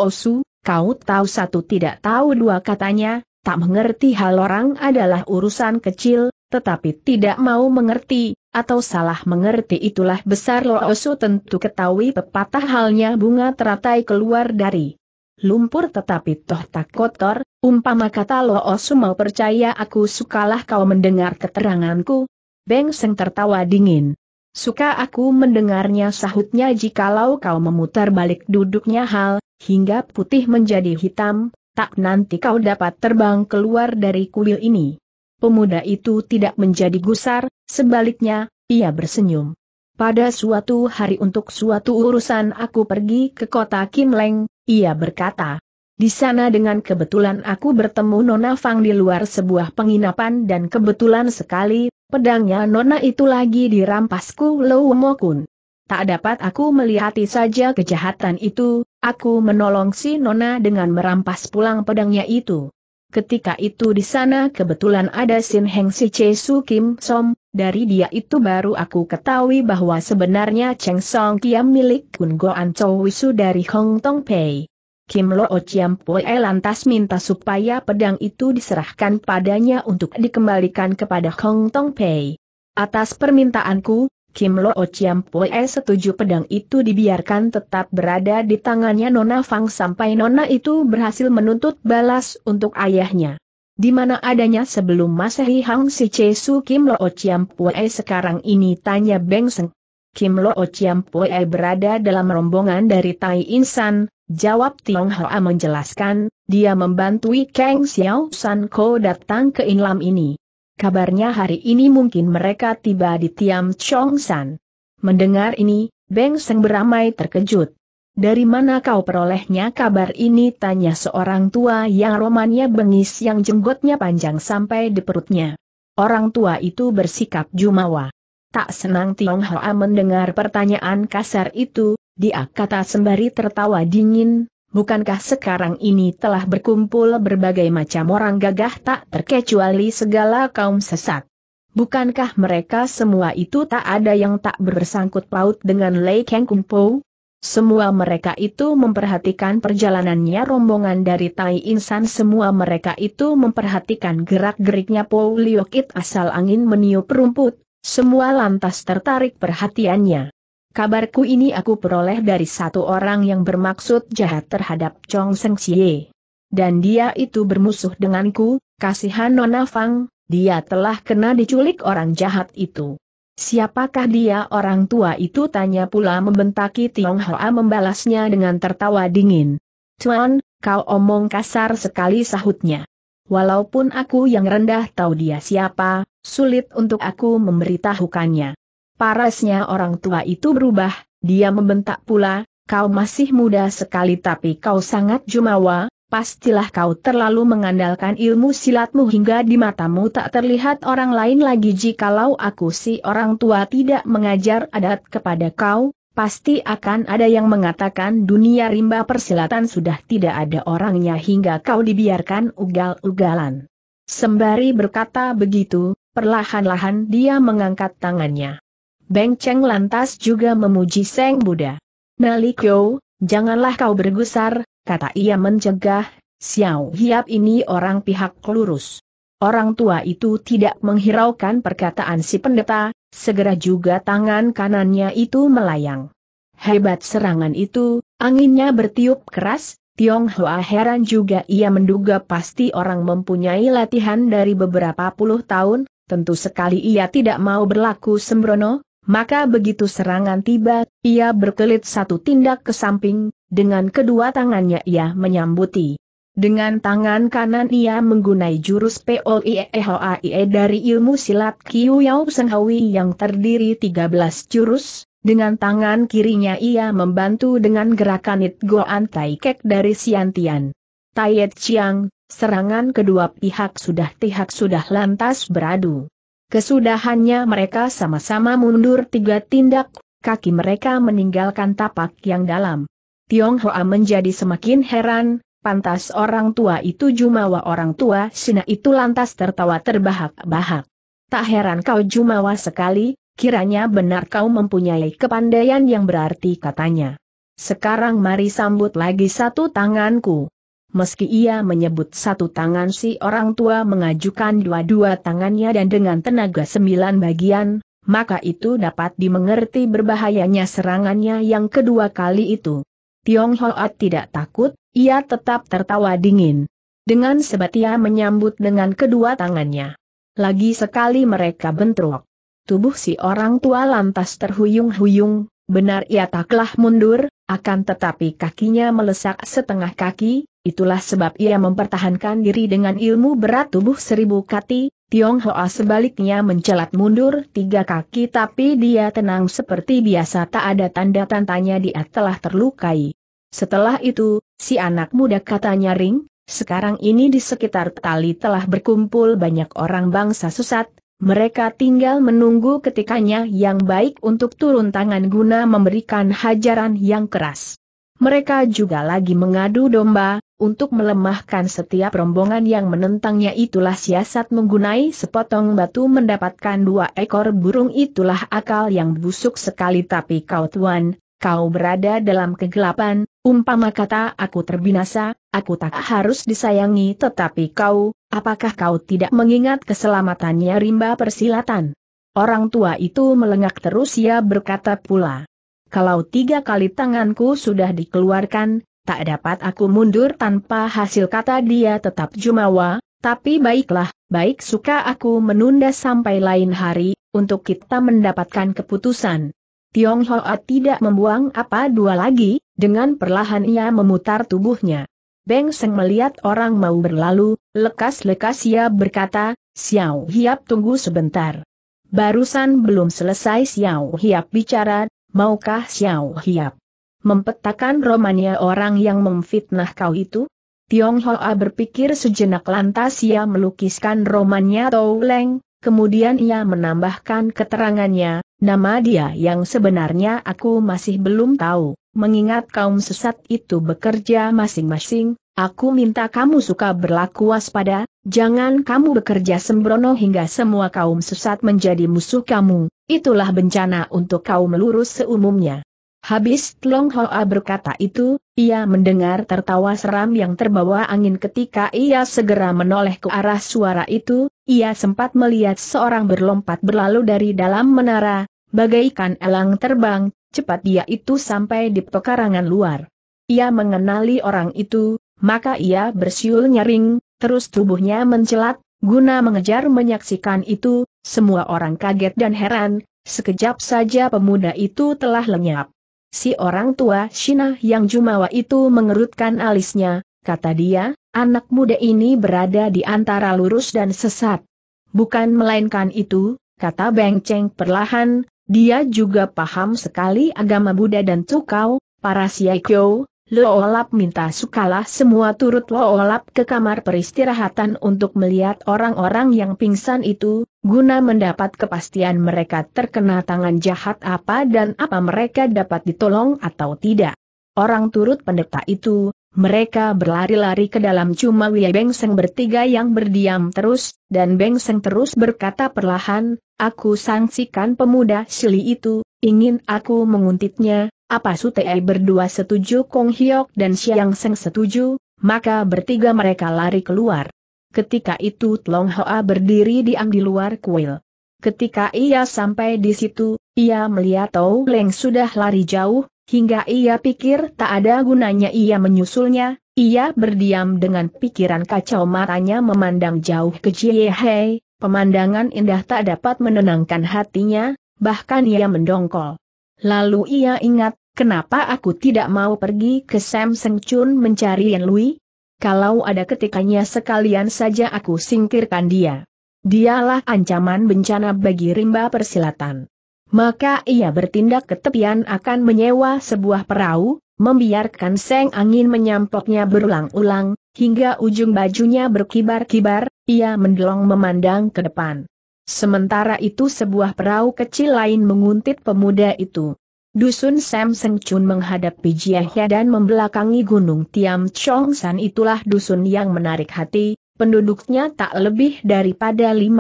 kau tahu satu tidak tahu dua katanya, tak mengerti hal orang adalah urusan kecil, tetapi tidak mau mengerti, atau salah mengerti itulah besar Loosu tentu ketahui pepatah halnya bunga teratai keluar dari lumpur tetapi toh tak kotor, umpama kata Loosu mau percaya aku sukalah kau mendengar keteranganku. Beng Seng tertawa dingin. Suka aku mendengarnya sahutnya jikalau kau memutar balik duduknya hal, hingga putih menjadi hitam, tak nanti kau dapat terbang keluar dari kuil ini. Pemuda itu tidak menjadi gusar, Sebaliknya, ia bersenyum. Pada suatu hari untuk suatu urusan aku pergi ke kota Kinleng, ia berkata. Di sana dengan kebetulan aku bertemu Nona Fang di luar sebuah penginapan dan kebetulan sekali, pedangnya Nona itu lagi dirampasku Lou Mokun. Tak dapat aku melihati saja kejahatan itu, aku menolong si Nona dengan merampas pulang pedangnya itu. Ketika itu di sana kebetulan ada Sin Heng Si Che Su Kim Som, dari dia itu baru aku ketahui bahwa sebenarnya Cheng Song Kiam milik Kun An Chow Wisu dari Hong Tong Pei. Kim Lo O Chiam Poe lantas minta supaya pedang itu diserahkan padanya untuk dikembalikan kepada Hong Tong Pei. Atas permintaanku, Kim Lo O Chiam Poe setuju pedang itu dibiarkan tetap berada di tangannya Nona Fang sampai Nona itu berhasil menuntut balas untuk ayahnya di mana adanya sebelum Masehi Hang Si Che Su Kim Lo Chiam Pue sekarang ini tanya Beng Seng. Kim Lo Chiam Pue berada dalam rombongan dari Tai Insan, jawab Tiong Hoa menjelaskan, dia membantu Kang Xiao San Ko datang ke Inlam ini. Kabarnya hari ini mungkin mereka tiba di Tiam Chong San. Mendengar ini, Beng Seng beramai terkejut. Dari mana kau perolehnya kabar ini? Tanya seorang tua yang romannya bengis yang jenggotnya panjang sampai di perutnya. Orang tua itu bersikap jumawa. Tak senang Tionghoa mendengar pertanyaan kasar itu, dia kata sembari tertawa dingin, bukankah sekarang ini telah berkumpul berbagai macam orang gagah tak terkecuali segala kaum sesat? Bukankah mereka semua itu tak ada yang tak bersangkut paut dengan Lei Kengkung Kung semua mereka itu memperhatikan perjalanannya rombongan dari Tai Insan Semua mereka itu memperhatikan gerak-geriknya Po Liokit asal angin meniup rumput, semua lantas tertarik perhatiannya. Kabarku ini aku peroleh dari satu orang yang bermaksud jahat terhadap Chong Seng Xie. Dan dia itu bermusuh denganku, kasihan Nona Fang, dia telah kena diculik orang jahat itu. Siapakah dia orang tua itu tanya pula membentaki Tiong Hoa membalasnya dengan tertawa dingin. Cuan, kau omong kasar sekali sahutnya. Walaupun aku yang rendah tahu dia siapa, sulit untuk aku memberitahukannya. Parasnya orang tua itu berubah, dia membentak pula, kau masih muda sekali tapi kau sangat jumawa, pastilah kau terlalu mengandalkan ilmu silatmu hingga di matamu tak terlihat orang lain lagi jikalau aku si orang tua tidak mengajar adat kepada kau, pasti akan ada yang mengatakan dunia rimba persilatan sudah tidak ada orangnya hingga kau dibiarkan ugal-ugalan. Sembari berkata begitu, perlahan-lahan dia mengangkat tangannya. Beng Cheng lantas juga memuji Seng Buddha. Nalikyo, janganlah kau bergusar, kata ia mencegah, Xiao Hiap ini orang pihak lurus. Orang tua itu tidak menghiraukan perkataan si pendeta, segera juga tangan kanannya itu melayang. Hebat serangan itu, anginnya bertiup keras, Tiong Hoa heran juga ia menduga pasti orang mempunyai latihan dari beberapa puluh tahun, tentu sekali ia tidak mau berlaku sembrono, maka begitu serangan tiba, ia berkelit satu tindak ke samping, dengan kedua tangannya ia menyambuti. Dengan tangan kanan ia menggunai jurus POIEHOAIE e dari ilmu silat Kiu Yao Senghawi yang terdiri 13 jurus, dengan tangan kirinya ia membantu dengan gerakan It Goan Tai Kek dari Siantian. Taiet Chiang, serangan kedua pihak sudah tihak sudah lantas beradu. Kesudahannya mereka sama-sama mundur tiga tindak, kaki mereka meninggalkan tapak yang dalam. Tionghoa menjadi semakin heran, pantas orang tua itu Jumawa orang tua Sina itu lantas tertawa terbahak-bahak. Tak heran kau Jumawa sekali, kiranya benar kau mempunyai kepandaian yang berarti katanya. Sekarang mari sambut lagi satu tanganku. Meski ia menyebut satu tangan si orang tua mengajukan dua-dua tangannya dan dengan tenaga sembilan bagian, maka itu dapat dimengerti berbahayanya serangannya yang kedua kali itu. Tiong Hoa tidak takut, ia tetap tertawa dingin. Dengan sebat ia menyambut dengan kedua tangannya. Lagi sekali mereka bentrok. Tubuh si orang tua lantas terhuyung-huyung, benar ia taklah mundur, akan tetapi kakinya melesak setengah kaki, Itulah sebab ia mempertahankan diri dengan ilmu berat tubuh seribu kati, Hoa sebaliknya mencelat mundur tiga kaki tapi dia tenang seperti biasa tak ada tanda tantanya dia telah terlukai. Setelah itu, si anak muda katanya ring, sekarang ini di sekitar tali telah berkumpul banyak orang bangsa Susat. mereka tinggal menunggu ketikanya yang baik untuk turun tangan guna memberikan hajaran yang keras. Mereka juga lagi mengadu domba, untuk melemahkan setiap rombongan yang menentangnya itulah siasat menggunai sepotong batu mendapatkan dua ekor burung itulah akal yang busuk sekali tapi kau tuan, kau berada dalam kegelapan, umpama kata aku terbinasa, aku tak harus disayangi tetapi kau, apakah kau tidak mengingat keselamatannya rimba persilatan? Orang tua itu melengak terus ia berkata pula. Kalau tiga kali tanganku sudah dikeluarkan, tak dapat aku mundur tanpa hasil kata dia tetap jumawa, tapi baiklah, baik suka aku menunda sampai lain hari, untuk kita mendapatkan keputusan. Tiong Hoa tidak membuang apa dua lagi, dengan perlahan ia memutar tubuhnya. Beng Seng melihat orang mau berlalu, lekas-lekas ia berkata, Xiao Hiap tunggu sebentar. Barusan belum selesai Xiao Hiap bicara, maukah Xiao Hiap Mempetakan romannya orang yang memfitnah kau itu? Tiong Hoa berpikir sejenak lantas ia melukiskan romannya Tau Leng, kemudian ia menambahkan keterangannya, nama dia yang sebenarnya aku masih belum tahu, mengingat kaum sesat itu bekerja masing-masing, aku minta kamu suka berlaku waspada, jangan kamu bekerja sembrono hingga semua kaum sesat menjadi musuh kamu, itulah bencana untuk kaum lurus seumumnya. Habis Long Hoa berkata itu, ia mendengar tertawa seram yang terbawa angin ketika ia segera menoleh ke arah suara itu, ia sempat melihat seorang berlompat berlalu dari dalam menara, bagaikan elang terbang, cepat dia itu sampai di pekarangan luar. Ia mengenali orang itu, maka ia bersiul nyaring, terus tubuhnya mencelat, guna mengejar menyaksikan itu, semua orang kaget dan heran, sekejap saja pemuda itu telah lenyap. Si orang tua Shina yang jumawa itu mengerutkan alisnya, kata dia, anak muda ini berada di antara lurus dan sesat. Bukan melainkan itu, kata Beng Cheng perlahan, dia juga paham sekali agama Buddha dan Tukau, para Siakyo, Loolap minta sukalah semua turut Loolap ke kamar peristirahatan untuk melihat orang-orang yang pingsan itu, guna mendapat kepastian mereka terkena tangan jahat apa dan apa mereka dapat ditolong atau tidak. Orang turut pendeta itu, mereka berlari-lari ke dalam cuma Wei Bengseng bertiga yang berdiam terus, dan Bengseng terus berkata perlahan, aku sangsikan pemuda Shili itu, ingin aku menguntitnya, apa Sutei berdua setuju Kong Hyok dan Siang Seng setuju, maka bertiga mereka lari keluar. Ketika itu Tlong Hoa berdiri diam di luar kuil. Ketika ia sampai di situ, ia melihat Tau Leng sudah lari jauh, hingga ia pikir tak ada gunanya ia menyusulnya, ia berdiam dengan pikiran kacau matanya memandang jauh ke Hei, pemandangan indah tak dapat menenangkan hatinya, bahkan ia mendongkol. Lalu ia ingat, Kenapa aku tidak mau pergi ke Sam Seng Chun mencari Yan Lui? Kalau ada ketikanya sekalian saja aku singkirkan dia. Dialah ancaman bencana bagi rimba persilatan. Maka ia bertindak ke tepian akan menyewa sebuah perahu, membiarkan seng angin menyampoknya berulang-ulang, hingga ujung bajunya berkibar-kibar, ia mendelong memandang ke depan. Sementara itu sebuah perahu kecil lain menguntit pemuda itu. Dusun Sam Seng Chun menghadapi Jiahya dan membelakangi Gunung Tiam Chong San itulah dusun yang menarik hati, penduduknya tak lebih daripada 500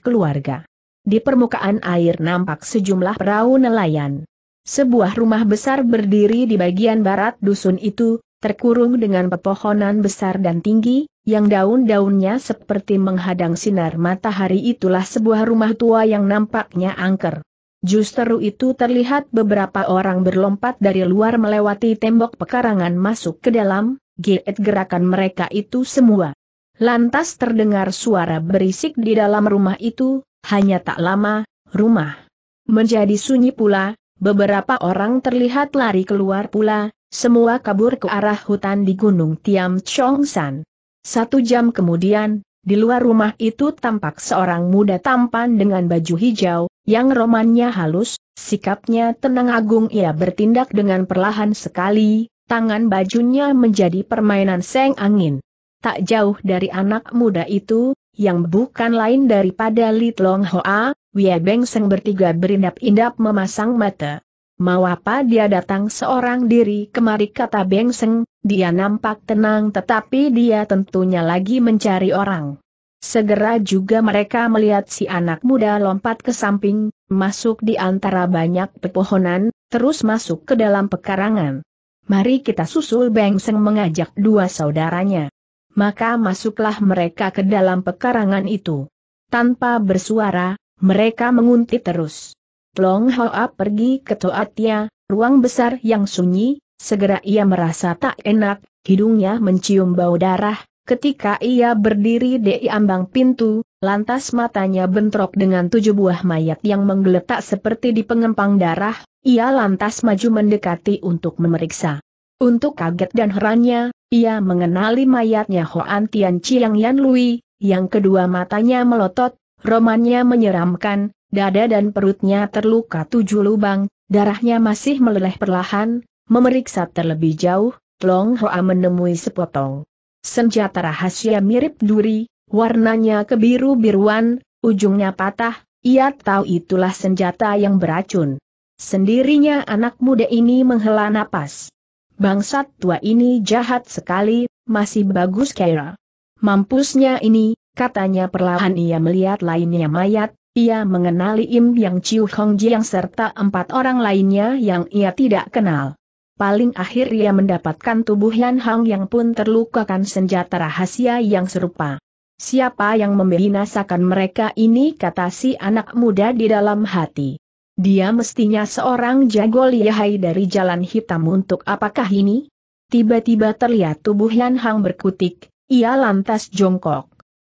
keluarga. Di permukaan air nampak sejumlah perahu nelayan. Sebuah rumah besar berdiri di bagian barat dusun itu, terkurung dengan pepohonan besar dan tinggi, yang daun-daunnya seperti menghadang sinar matahari itulah sebuah rumah tua yang nampaknya angker. Justru itu terlihat beberapa orang berlompat dari luar melewati tembok pekarangan masuk ke dalam, giat gerakan mereka itu semua. Lantas terdengar suara berisik di dalam rumah itu, hanya tak lama, rumah menjadi sunyi pula, beberapa orang terlihat lari keluar pula, semua kabur ke arah hutan di Gunung Tiam Chongsan. Satu jam kemudian, di luar rumah itu tampak seorang muda tampan dengan baju hijau, yang romannya halus, sikapnya tenang agung ia bertindak dengan perlahan sekali, tangan bajunya menjadi permainan seng angin. Tak jauh dari anak muda itu, yang bukan lain daripada Litlong Hoa, Wei Beng Seng bertiga berindap-indap memasang mata. Mau apa dia datang seorang diri kemari kata Beng Seng, dia nampak tenang tetapi dia tentunya lagi mencari orang. Segera juga mereka melihat si anak muda lompat ke samping, masuk di antara banyak pepohonan, terus masuk ke dalam pekarangan. Mari kita susul Bengseng mengajak dua saudaranya. Maka masuklah mereka ke dalam pekarangan itu. Tanpa bersuara, mereka menguntit terus. Long Hoa pergi ke Toatia, ruang besar yang sunyi, segera ia merasa tak enak, hidungnya mencium bau darah, Ketika ia berdiri di ambang pintu, lantas matanya bentrok dengan tujuh buah mayat yang menggeletak seperti di pengempang darah, ia lantas maju mendekati untuk memeriksa. Untuk kaget dan herannya, ia mengenali mayatnya Hoan Tian Chiang Yan Lui, yang kedua matanya melotot, romannya menyeramkan, dada dan perutnya terluka tujuh lubang, darahnya masih meleleh perlahan, memeriksa terlebih jauh, Long Hoa menemui sepotong Senjata rahasia mirip duri, warnanya kebiru-biruan, ujungnya patah, ia tahu itulah senjata yang beracun. Sendirinya anak muda ini menghela napas. Bangsat tua ini jahat sekali, masih bagus kira. Mampusnya ini, katanya perlahan ia melihat lainnya mayat, ia mengenali Im Yang Chiu Hong Jiang serta empat orang lainnya yang ia tidak kenal paling akhir ia mendapatkan tubuh Yan Hang yang pun terlukakan senjata rahasia yang serupa. Siapa yang membinasakan mereka ini kata si anak muda di dalam hati. Dia mestinya seorang jago lihai dari jalan hitam untuk apakah ini? Tiba-tiba terlihat tubuh Yan Hang berkutik, ia lantas jongkok.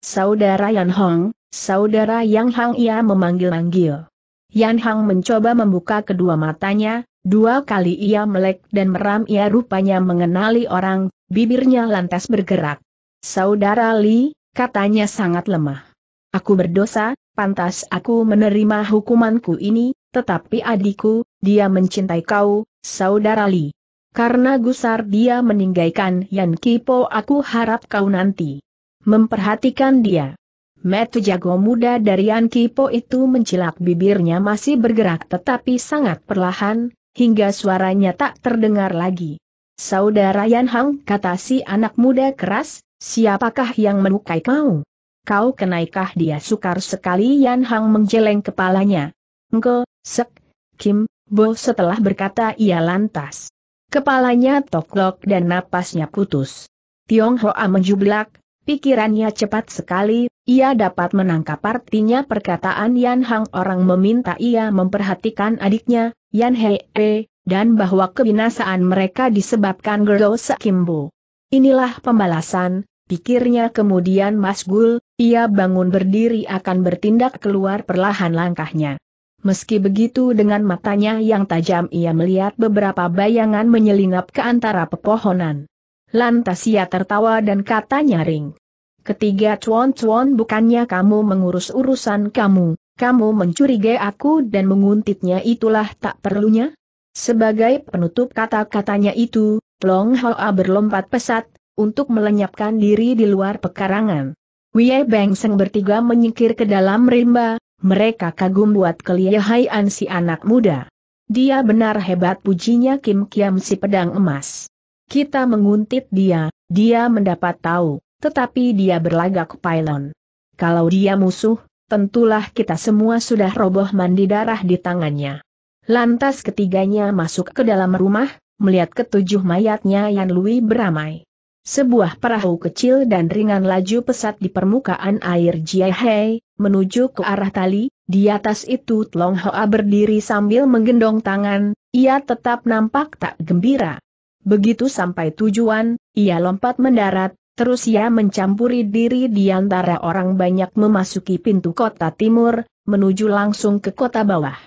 Saudara Yan Hang, saudara Yang Hang ia memanggil-manggil. Yan Hang mencoba membuka kedua matanya, Dua kali ia melek dan meram ia rupanya mengenali orang, bibirnya lantas bergerak. Saudara Li, katanya sangat lemah. Aku berdosa, pantas aku menerima hukumanku ini, tetapi adikku, dia mencintai kau, saudara Li. Karena gusar dia meninggalkan Yan Kipo aku harap kau nanti memperhatikan dia. Metu jago muda dari Yan Kipo itu mencilak bibirnya masih bergerak tetapi sangat perlahan, hingga suaranya tak terdengar lagi. Saudara Yan Hang, kata si anak muda keras, siapakah yang melukai kau? Kau kenaikah dia sukar sekali Yan Hang menjeleng kepalanya. Ngo, Sek, Kim, Bo setelah berkata ia lantas. Kepalanya toklok dan napasnya putus. Tiong Hoa menjublak, pikirannya cepat sekali, ia dapat menangkap artinya perkataan Yan Hang orang meminta ia memperhatikan adiknya, Yan Hei, e, dan bahwa kebinasaan mereka disebabkan Gerdo Sekimbo. Inilah pembalasan, pikirnya kemudian Mas Gul, ia bangun berdiri akan bertindak keluar perlahan langkahnya. Meski begitu dengan matanya yang tajam ia melihat beberapa bayangan menyelinap ke antara pepohonan. Lantas ia tertawa dan katanya ring. Ketiga cuan-cuan bukannya kamu mengurus urusan kamu, kamu mencurigai aku dan menguntitnya itulah tak perlunya? Sebagai penutup kata-katanya itu, Long Hoa berlompat pesat, untuk melenyapkan diri di luar pekarangan. Wei Seng bertiga menyingkir ke dalam rimba, mereka kagum buat kelihaian si anak muda. Dia benar hebat pujinya Kim Kiam si pedang emas. Kita menguntit dia, dia mendapat tahu, tetapi dia berlagak pylon. Kalau dia musuh, tentulah kita semua sudah roboh mandi darah di tangannya. Lantas ketiganya masuk ke dalam rumah, melihat ketujuh mayatnya yang Lui beramai. Sebuah perahu kecil dan ringan laju pesat di permukaan air Jiahei, menuju ke arah tali, di atas itu Tlong Hoa berdiri sambil menggendong tangan, ia tetap nampak tak gembira. Begitu sampai tujuan, ia lompat mendarat, Terus ia mencampuri diri di antara orang banyak memasuki pintu kota timur, menuju langsung ke kota bawah.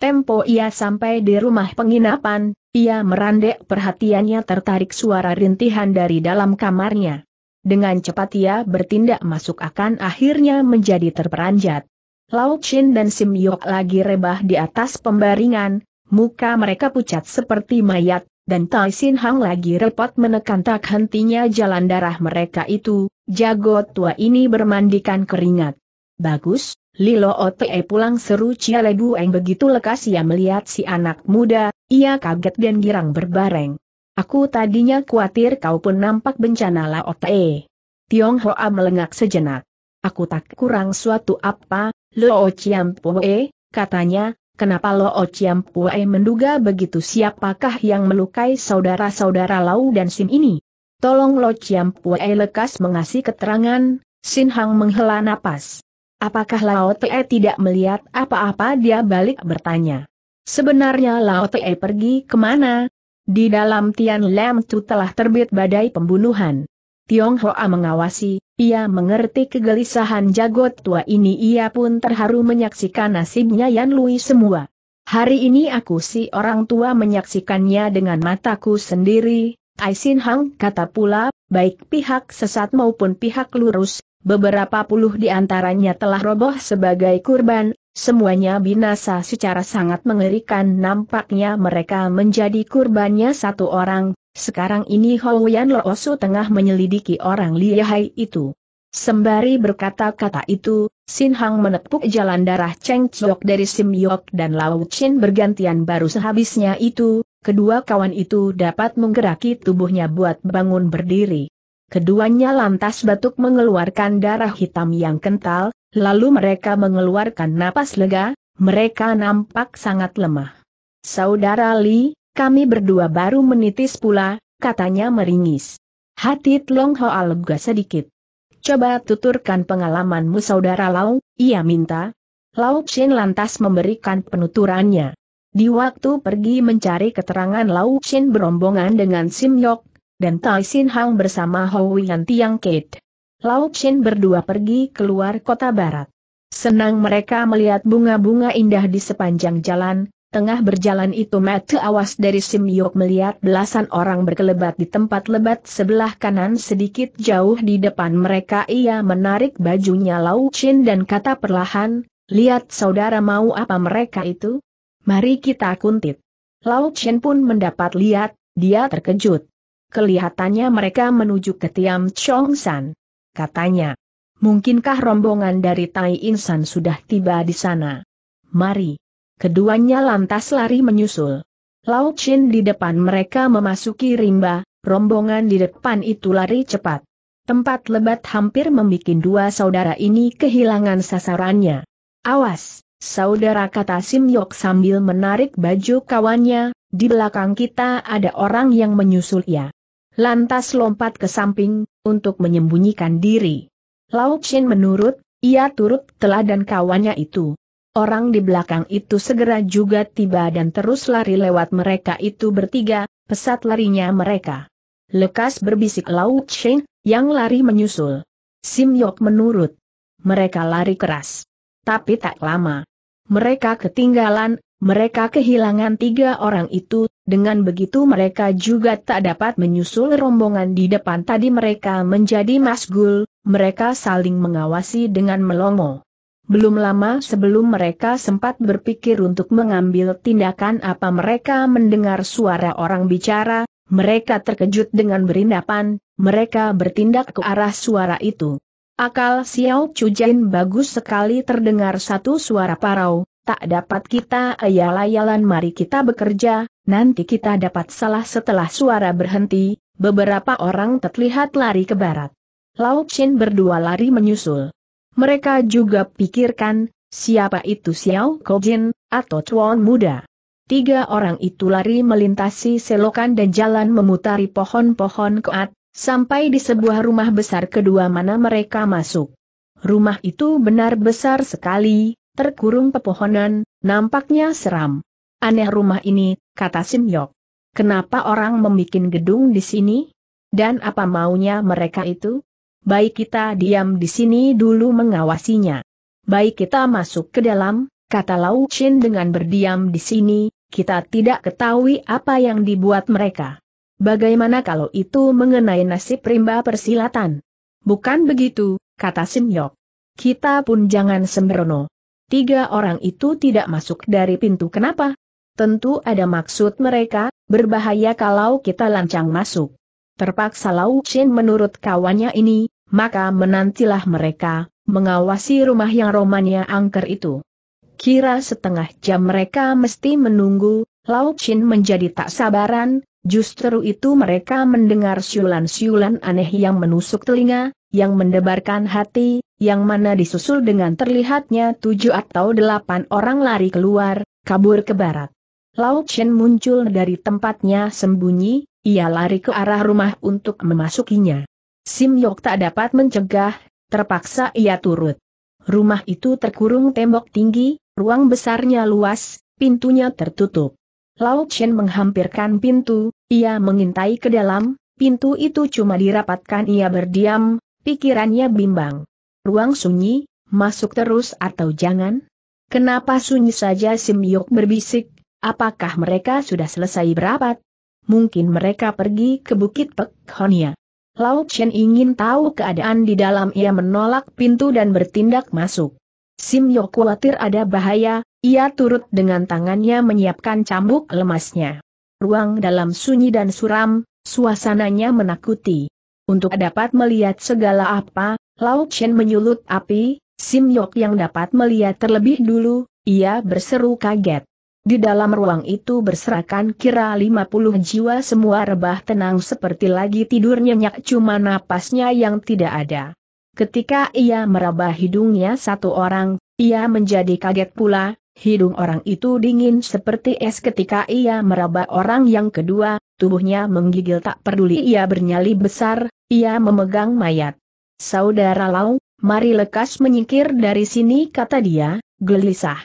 Tempo ia sampai di rumah penginapan, ia merandek perhatiannya tertarik suara rintihan dari dalam kamarnya. Dengan cepat ia bertindak masuk akan akhirnya menjadi terperanjat. Lau Chin dan Sim Yok lagi rebah di atas pembaringan, muka mereka pucat seperti mayat, dan Tai Sin Hang lagi repot menekan tak hentinya jalan darah mereka itu, jago tua ini bermandikan keringat. Bagus, Lilo Ote pulang seru Cia Lebueng begitu lekas ia melihat si anak muda, ia kaget dan girang berbareng. Aku tadinya khawatir kau pun nampak bencana lah Ote. Tiong Hoa melengak sejenak. Aku tak kurang suatu apa, Lo Chiam Poe, katanya, Kenapa Lo Ociam Puai menduga begitu siapakah yang melukai saudara-saudara Lau dan Sim ini? Tolong Lo Ciam Puai lekas mengasih keterangan, Sin Hang menghela napas. Apakah Lao Te tidak melihat apa-apa dia balik bertanya. Sebenarnya Lao Te pergi kemana? Di dalam Tian Lam Tu telah terbit badai pembunuhan. Tiong Hoa mengawasi, ia mengerti kegelisahan jagot tua ini ia pun terharu menyaksikan nasibnya Yan Lui semua. Hari ini aku si orang tua menyaksikannya dengan mataku sendiri, Aisin Hang kata pula, baik pihak sesat maupun pihak lurus, beberapa puluh di antaranya telah roboh sebagai kurban, Semuanya binasa secara sangat mengerikan nampaknya mereka menjadi kurbannya satu orang, sekarang ini Yan Loosu tengah menyelidiki orang lihai itu. Sembari berkata-kata itu, Sin Hang menepuk jalan darah Cheng Chok dari Sim Yok dan Lao Chin bergantian baru sehabisnya itu, kedua kawan itu dapat menggeraki tubuhnya buat bangun berdiri. Keduanya lantas batuk mengeluarkan darah hitam yang kental, lalu mereka mengeluarkan napas lega, mereka nampak sangat lemah. Saudara Li, kami berdua baru menitis pula, katanya meringis. Hati Tlong Hoa lega sedikit. Coba tuturkan pengalamanmu saudara Lau, ia minta. Lau Xin lantas memberikan penuturannya. Di waktu pergi mencari keterangan Lau Xin berombongan dengan Sim Yok, dan Tai Sin Hang bersama Hoi Yan Tiang Kate. Lau Xin berdua pergi keluar kota barat. Senang mereka melihat bunga-bunga indah di sepanjang jalan, Tengah berjalan itu mata awas dari Sim Yok melihat belasan orang berkelebat di tempat lebat sebelah kanan sedikit jauh di depan mereka ia menarik bajunya Lau Chin dan kata perlahan, lihat saudara mau apa mereka itu? Mari kita kuntit. Lau Chin pun mendapat lihat, dia terkejut. Kelihatannya mereka menuju ke Tiam Chong San. Katanya, mungkinkah rombongan dari Tai Insan sudah tiba di sana? Mari. Keduanya lantas lari menyusul. Lau Chin di depan mereka memasuki rimba, rombongan di depan itu lari cepat. Tempat lebat hampir membuat dua saudara ini kehilangan sasarannya. Awas, saudara kata Sim Yok sambil menarik baju kawannya, di belakang kita ada orang yang menyusul ya. Lantas lompat ke samping, untuk menyembunyikan diri. Lau Chin menurut, ia turut teladan kawannya itu. Orang di belakang itu segera juga tiba dan terus lari lewat mereka itu bertiga, pesat larinya mereka. Lekas berbisik Lau Chen, yang lari menyusul. Sim Yok menurut. Mereka lari keras. Tapi tak lama. Mereka ketinggalan, mereka kehilangan tiga orang itu, dengan begitu mereka juga tak dapat menyusul rombongan di depan tadi mereka menjadi masgul, mereka saling mengawasi dengan melongo. Belum lama sebelum mereka sempat berpikir untuk mengambil tindakan apa mereka mendengar suara orang bicara, mereka terkejut dengan berindapan, mereka bertindak ke arah suara itu. Akal Xiao Chujen bagus sekali terdengar satu suara parau, tak dapat kita ayal-ayalan mari kita bekerja, nanti kita dapat salah setelah suara berhenti, beberapa orang terlihat lari ke barat. Lau Chin berdua lari menyusul. Mereka juga pikirkan, siapa itu Xiao Kojin, atau Chuan muda. Tiga orang itu lari melintasi selokan dan jalan memutari pohon-pohon keat, sampai di sebuah rumah besar kedua mana mereka masuk. Rumah itu benar besar sekali, terkurung pepohonan, nampaknya seram. Aneh rumah ini, kata Sim Simyok. Kenapa orang membuat gedung di sini? Dan apa maunya mereka itu? baik kita diam di sini dulu mengawasinya. Baik kita masuk ke dalam, kata Lau Chin dengan berdiam di sini, kita tidak ketahui apa yang dibuat mereka. Bagaimana kalau itu mengenai nasib rimba persilatan? Bukan begitu, kata Sim Yok. Kita pun jangan sembrono. Tiga orang itu tidak masuk dari pintu kenapa? Tentu ada maksud mereka, berbahaya kalau kita lancang masuk. Terpaksa Lau Chen menurut kawannya ini, maka menantilah mereka, mengawasi rumah yang romannya angker itu. Kira setengah jam mereka mesti menunggu, Lau Chen menjadi tak sabaran, justru itu mereka mendengar siulan-siulan aneh yang menusuk telinga, yang mendebarkan hati, yang mana disusul dengan terlihatnya tujuh atau delapan orang lari keluar, kabur ke barat. Lau Chen muncul dari tempatnya sembunyi, ia lari ke arah rumah untuk memasukinya. Sim Yok tak dapat mencegah, terpaksa ia turut. Rumah itu terkurung tembok tinggi, ruang besarnya luas, pintunya tertutup. Lau Chen menghampirkan pintu, ia mengintai ke dalam, pintu itu cuma dirapatkan ia berdiam, pikirannya bimbang. Ruang sunyi, masuk terus atau jangan? Kenapa sunyi saja Sim Yok berbisik, apakah mereka sudah selesai berapat? mungkin mereka pergi ke Bukit Pek Honia. Lau Chen ingin tahu keadaan di dalam ia menolak pintu dan bertindak masuk. Sim Yo khawatir ada bahaya, ia turut dengan tangannya menyiapkan cambuk lemasnya. Ruang dalam sunyi dan suram, suasananya menakuti. Untuk dapat melihat segala apa, Lau Chen menyulut api, Sim Yok yang dapat melihat terlebih dulu, ia berseru kaget. Di dalam ruang itu berserakan kira 50 jiwa semua rebah tenang seperti lagi tidur nyenyak cuma napasnya yang tidak ada. Ketika ia meraba hidungnya satu orang, ia menjadi kaget pula, hidung orang itu dingin seperti es ketika ia meraba orang yang kedua, tubuhnya menggigil tak peduli ia bernyali besar, ia memegang mayat. Saudara Lau, mari lekas menyingkir dari sini kata dia, gelisah.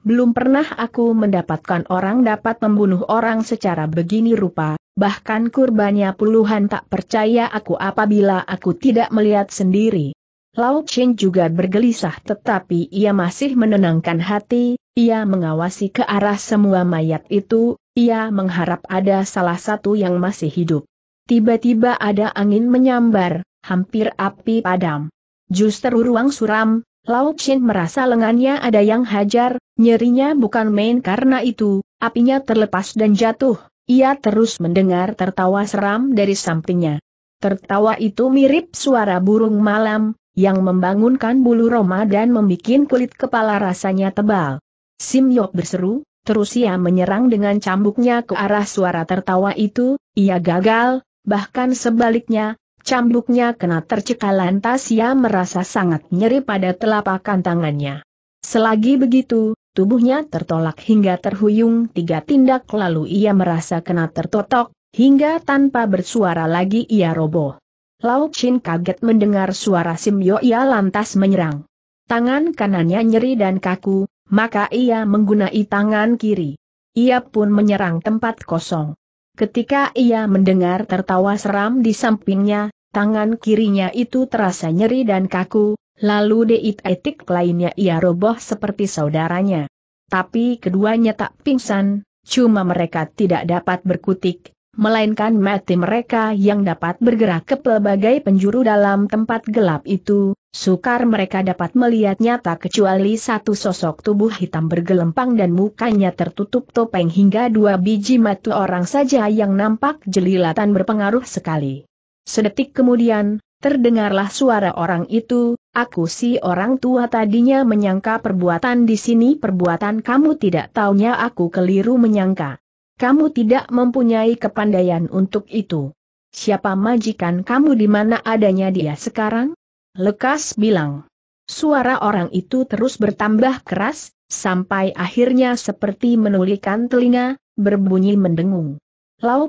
Belum pernah aku mendapatkan orang dapat membunuh orang secara begini rupa, bahkan kurbannya puluhan tak percaya aku apabila aku tidak melihat sendiri. Lau Chen juga bergelisah tetapi ia masih menenangkan hati, ia mengawasi ke arah semua mayat itu, ia mengharap ada salah satu yang masih hidup. Tiba-tiba ada angin menyambar, hampir api padam. Justru ruang suram, Lau Chin merasa lengannya ada yang hajar, nyerinya bukan main karena itu, apinya terlepas dan jatuh, ia terus mendengar tertawa seram dari sampingnya. Tertawa itu mirip suara burung malam, yang membangunkan bulu roma dan membuat kulit kepala rasanya tebal. Sim Yok berseru, terus ia menyerang dengan cambuknya ke arah suara tertawa itu, ia gagal, bahkan sebaliknya, Cambuknya kena tercekal lantas ia merasa sangat nyeri pada telapak tangannya. Selagi begitu, tubuhnya tertolak hingga terhuyung tiga tindak lalu ia merasa kena tertotok, hingga tanpa bersuara lagi ia roboh. Lau Chin kaget mendengar suara Yo ia lantas menyerang. Tangan kanannya nyeri dan kaku, maka ia menggunai tangan kiri. Ia pun menyerang tempat kosong. Ketika ia mendengar tertawa seram di sampingnya, tangan kirinya itu terasa nyeri dan kaku, lalu deit-etik lainnya ia roboh seperti saudaranya. Tapi keduanya tak pingsan, cuma mereka tidak dapat berkutik, melainkan mati mereka yang dapat bergerak ke pelbagai penjuru dalam tempat gelap itu, sukar mereka dapat melihat nyata kecuali satu sosok tubuh hitam bergelempang dan mukanya tertutup topeng hingga dua biji mata orang saja yang nampak jelilatan berpengaruh sekali. Sedetik kemudian, Terdengarlah suara orang itu, aku si orang tua tadinya menyangka perbuatan di sini perbuatan kamu tidak taunya aku keliru menyangka kamu tidak mempunyai kepandaian untuk itu. Siapa majikan kamu di mana adanya dia sekarang? Lekas bilang. Suara orang itu terus bertambah keras, sampai akhirnya seperti menulikan telinga, berbunyi mendengung.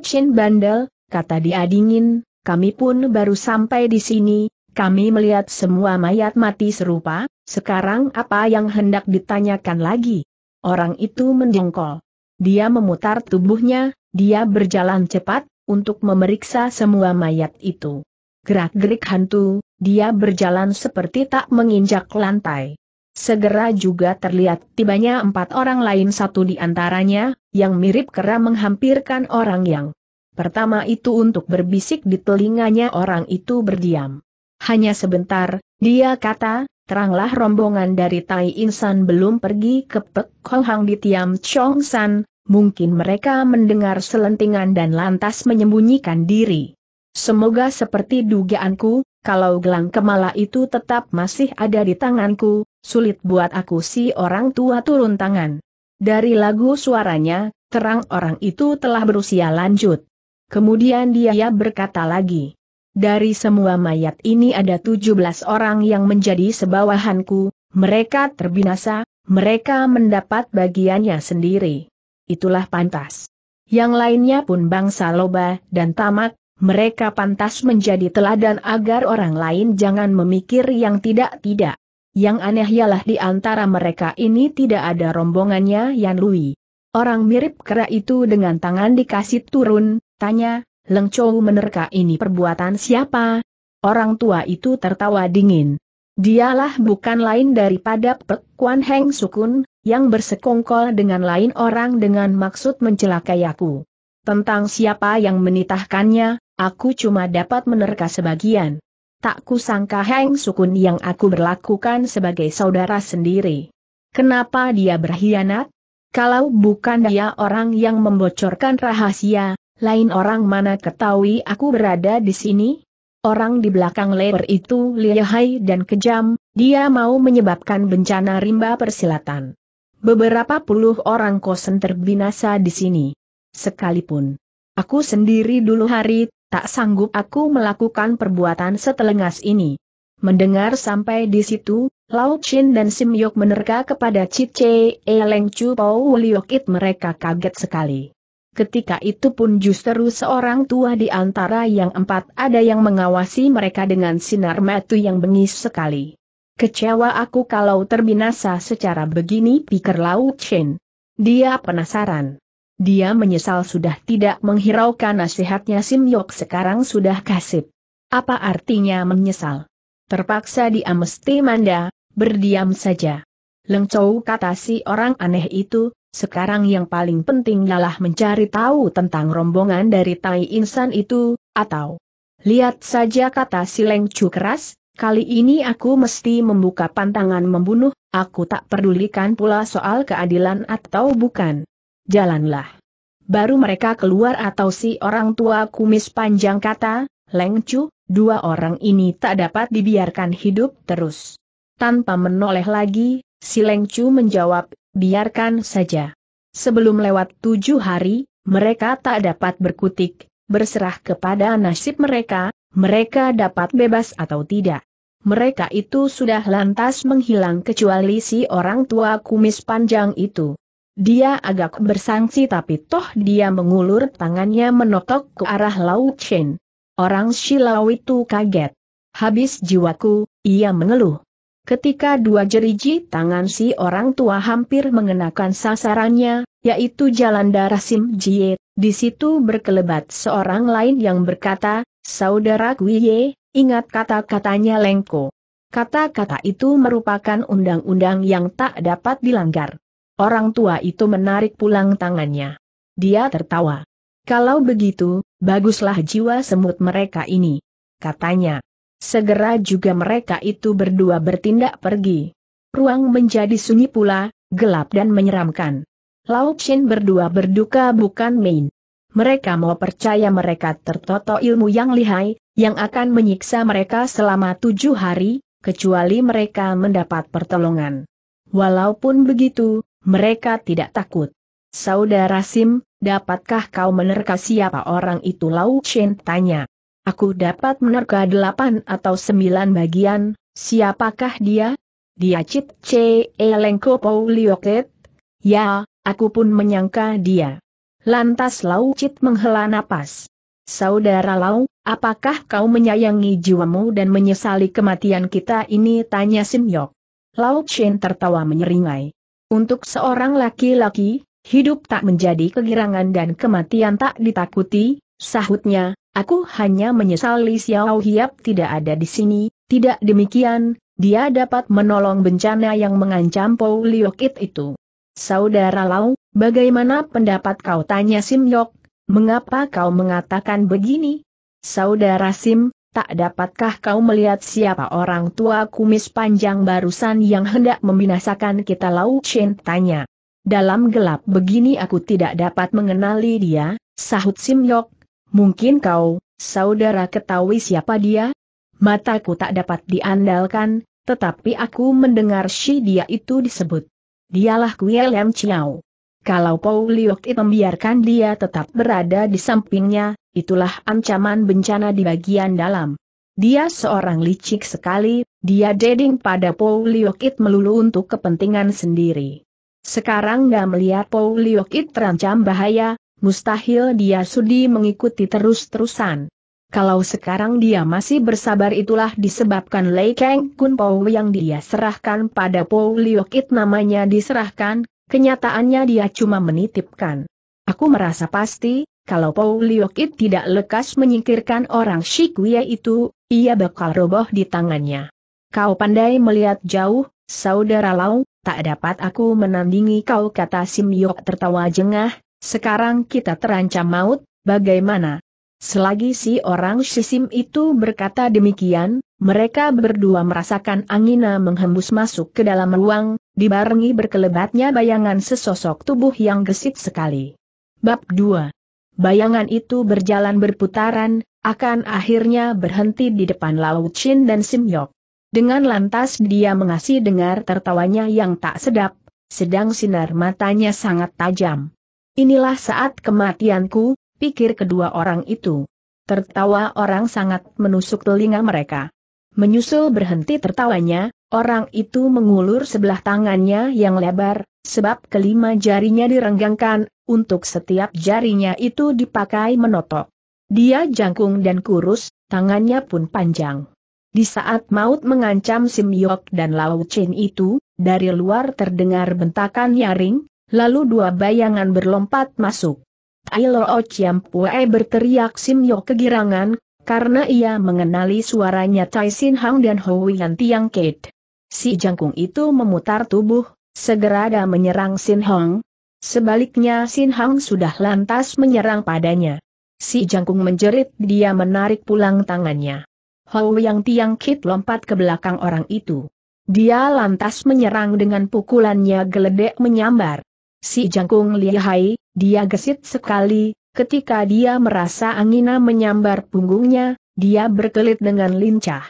Chen bandel, kata dia dingin, kami pun baru sampai di sini, kami melihat semua mayat mati serupa, sekarang apa yang hendak ditanyakan lagi? Orang itu mendongkol. Dia memutar tubuhnya, dia berjalan cepat, untuk memeriksa semua mayat itu. Gerak-gerik hantu, dia berjalan seperti tak menginjak lantai. Segera juga terlihat tibanya empat orang lain satu di antaranya, yang mirip kera menghampirkan orang yang pertama itu untuk berbisik di telinganya orang itu berdiam. Hanya sebentar, dia kata, teranglah rombongan dari Tai Insan belum pergi ke Pek Kohang di Tiam Chong San, mungkin mereka mendengar selentingan dan lantas menyembunyikan diri. Semoga seperti dugaanku, kalau gelang kemala itu tetap masih ada di tanganku, sulit buat aku si orang tua turun tangan. Dari lagu suaranya, terang orang itu telah berusia lanjut. Kemudian dia berkata lagi, dari semua mayat ini ada 17 orang yang menjadi sebawahanku, mereka terbinasa, mereka mendapat bagiannya sendiri itulah pantas. Yang lainnya pun bangsa loba dan tamak, mereka pantas menjadi teladan agar orang lain jangan memikir yang tidak-tidak. Yang aneh ialah di antara mereka ini tidak ada rombongannya Yan Lui. Orang mirip kera itu dengan tangan dikasih turun, tanya, Leng Chou menerka ini perbuatan siapa? Orang tua itu tertawa dingin. Dialah bukan lain daripada Pek Kuan Heng Sukun, yang bersekongkol dengan lain orang dengan maksud mencelakai aku. Tentang siapa yang menitahkannya, aku cuma dapat menerka sebagian. Tak kusangka Heng Sukun yang aku berlakukan sebagai saudara sendiri. Kenapa dia berkhianat? Kalau bukan dia orang yang membocorkan rahasia, lain orang mana ketahui aku berada di sini? Orang di belakang leher itu lihai dan kejam, dia mau menyebabkan bencana rimba persilatan. Beberapa puluh orang kosen terbinasa di sini. Sekalipun aku sendiri dulu hari tak sanggup aku melakukan perbuatan setelengas ini. Mendengar sampai di situ, Lau Chin dan Sim Yok menerka kepada E Leng Chu Pau Liokit mereka kaget sekali. Ketika itu pun justru seorang tua di antara yang empat ada yang mengawasi mereka dengan sinar mata yang bengis sekali. Kecewa aku kalau terbinasa secara begini pikir laut Chen. Dia penasaran. Dia menyesal sudah tidak menghiraukan nasihatnya Sim Yok sekarang sudah kasip. Apa artinya menyesal? Terpaksa dia mesti manda, berdiam saja. Leng Chou kata si orang aneh itu, sekarang yang paling penting ialah mencari tahu tentang rombongan dari Tai Insan itu, atau... Lihat saja kata si Leng Chou keras, Kali ini aku mesti membuka pantangan membunuh, aku tak pedulikan pula soal keadilan atau bukan. Jalanlah. Baru mereka keluar atau si orang tua kumis panjang kata, Leng Chu, dua orang ini tak dapat dibiarkan hidup terus. Tanpa menoleh lagi, si Leng Chu menjawab, biarkan saja. Sebelum lewat tujuh hari, mereka tak dapat berkutik, berserah kepada nasib mereka, mereka dapat bebas atau tidak mereka itu sudah lantas menghilang kecuali si orang tua kumis panjang itu. Dia agak bersangsi tapi toh dia mengulur tangannya menotok ke arah Laut Chen. Orang Shilau itu kaget. Habis jiwaku, ia mengeluh. Ketika dua jeriji tangan si orang tua hampir mengenakan sasarannya, yaitu jalan darah Sim Jie, di situ berkelebat seorang lain yang berkata, Saudara ye. Ingat kata-katanya Lengko. Kata-kata itu merupakan undang-undang yang tak dapat dilanggar. Orang tua itu menarik pulang tangannya. Dia tertawa. Kalau begitu, baguslah jiwa semut mereka ini. Katanya. Segera juga mereka itu berdua bertindak pergi. Ruang menjadi sunyi pula, gelap dan menyeramkan. Lao Shin berdua berduka bukan main mereka mau percaya mereka tertoto ilmu yang lihai, yang akan menyiksa mereka selama tujuh hari, kecuali mereka mendapat pertolongan. Walaupun begitu, mereka tidak takut. Saudara Sim, dapatkah kau menerka siapa orang itu Lau Chen tanya. Aku dapat menerka delapan atau sembilan bagian, siapakah dia? Dia Cit C. E. Lengko Paulioket? Ya, aku pun menyangka dia. Lantas Lau Cit menghela napas. Saudara Lau, apakah kau menyayangi jiwamu dan menyesali kematian kita ini? Tanya Sim Yok. Lau Chen tertawa menyeringai. Untuk seorang laki-laki, hidup tak menjadi kegirangan dan kematian tak ditakuti, sahutnya, aku hanya menyesali Xiao Hiap tidak ada di sini, tidak demikian, dia dapat menolong bencana yang mengancam Paul Liokit itu. Saudara Lau, Bagaimana pendapat kau tanya Sim Yok, mengapa kau mengatakan begini? Saudara Sim, tak dapatkah kau melihat siapa orang tua kumis panjang barusan yang hendak membinasakan kita Lau Chen tanya. Dalam gelap begini aku tidak dapat mengenali dia, sahut Sim Yok. Mungkin kau, saudara ketahui siapa dia? Mataku tak dapat diandalkan, tetapi aku mendengar si dia itu disebut. Dialah Kuei Lam Chiao. Kalau Paul Liokti membiarkan dia tetap berada di sampingnya, itulah ancaman bencana di bagian dalam. Dia seorang licik sekali, dia deding pada Paul Liokit melulu untuk kepentingan sendiri. Sekarang gak melihat Paul Liokit terancam bahaya, mustahil dia sudi mengikuti terus-terusan. Kalau sekarang dia masih bersabar itulah disebabkan Lei Kang Kun Pau yang dia serahkan pada Pau Liokit namanya diserahkan, Kenyataannya dia cuma menitipkan. Aku merasa pasti, kalau Paul Liokit tidak lekas menyingkirkan orang Shikuya itu, ia bakal roboh di tangannya. Kau pandai melihat jauh, saudara Lau, tak dapat aku menandingi kau kata Sim Yok tertawa jengah, sekarang kita terancam maut, bagaimana? Selagi si orang sisim itu berkata demikian, mereka berdua merasakan angina menghembus masuk ke dalam ruang, dibarengi berkelebatnya bayangan sesosok tubuh yang gesit sekali. Bab 2 Bayangan itu berjalan berputaran, akan akhirnya berhenti di depan laut Chin dan Sim Simyok. Dengan lantas dia mengasih dengar tertawanya yang tak sedap, sedang sinar matanya sangat tajam. Inilah saat kematianku, pikir kedua orang itu. Tertawa orang sangat menusuk telinga mereka. Menyusul berhenti tertawanya, orang itu mengulur sebelah tangannya yang lebar, sebab kelima jarinya direnggangkan, untuk setiap jarinya itu dipakai menotok. Dia jangkung dan kurus, tangannya pun panjang. Di saat maut mengancam Sim Simyok dan Lao Chen itu, dari luar terdengar bentakan nyaring, lalu dua bayangan berlompat masuk. Ailo Chiampue berteriak sim Yo kegirangan, karena ia mengenali suaranya Tai Sin Hang dan Ho Wian Tiang Kate. Si jangkung itu memutar tubuh, segera dan menyerang Sin Hang. Sebaliknya Sin Hang sudah lantas menyerang padanya. Si jangkung menjerit dia menarik pulang tangannya. Ho Yang Tiang Kate lompat ke belakang orang itu. Dia lantas menyerang dengan pukulannya geledek menyambar. Si jangkung lihai, dia gesit sekali, ketika dia merasa angina menyambar punggungnya, dia berkelit dengan lincah.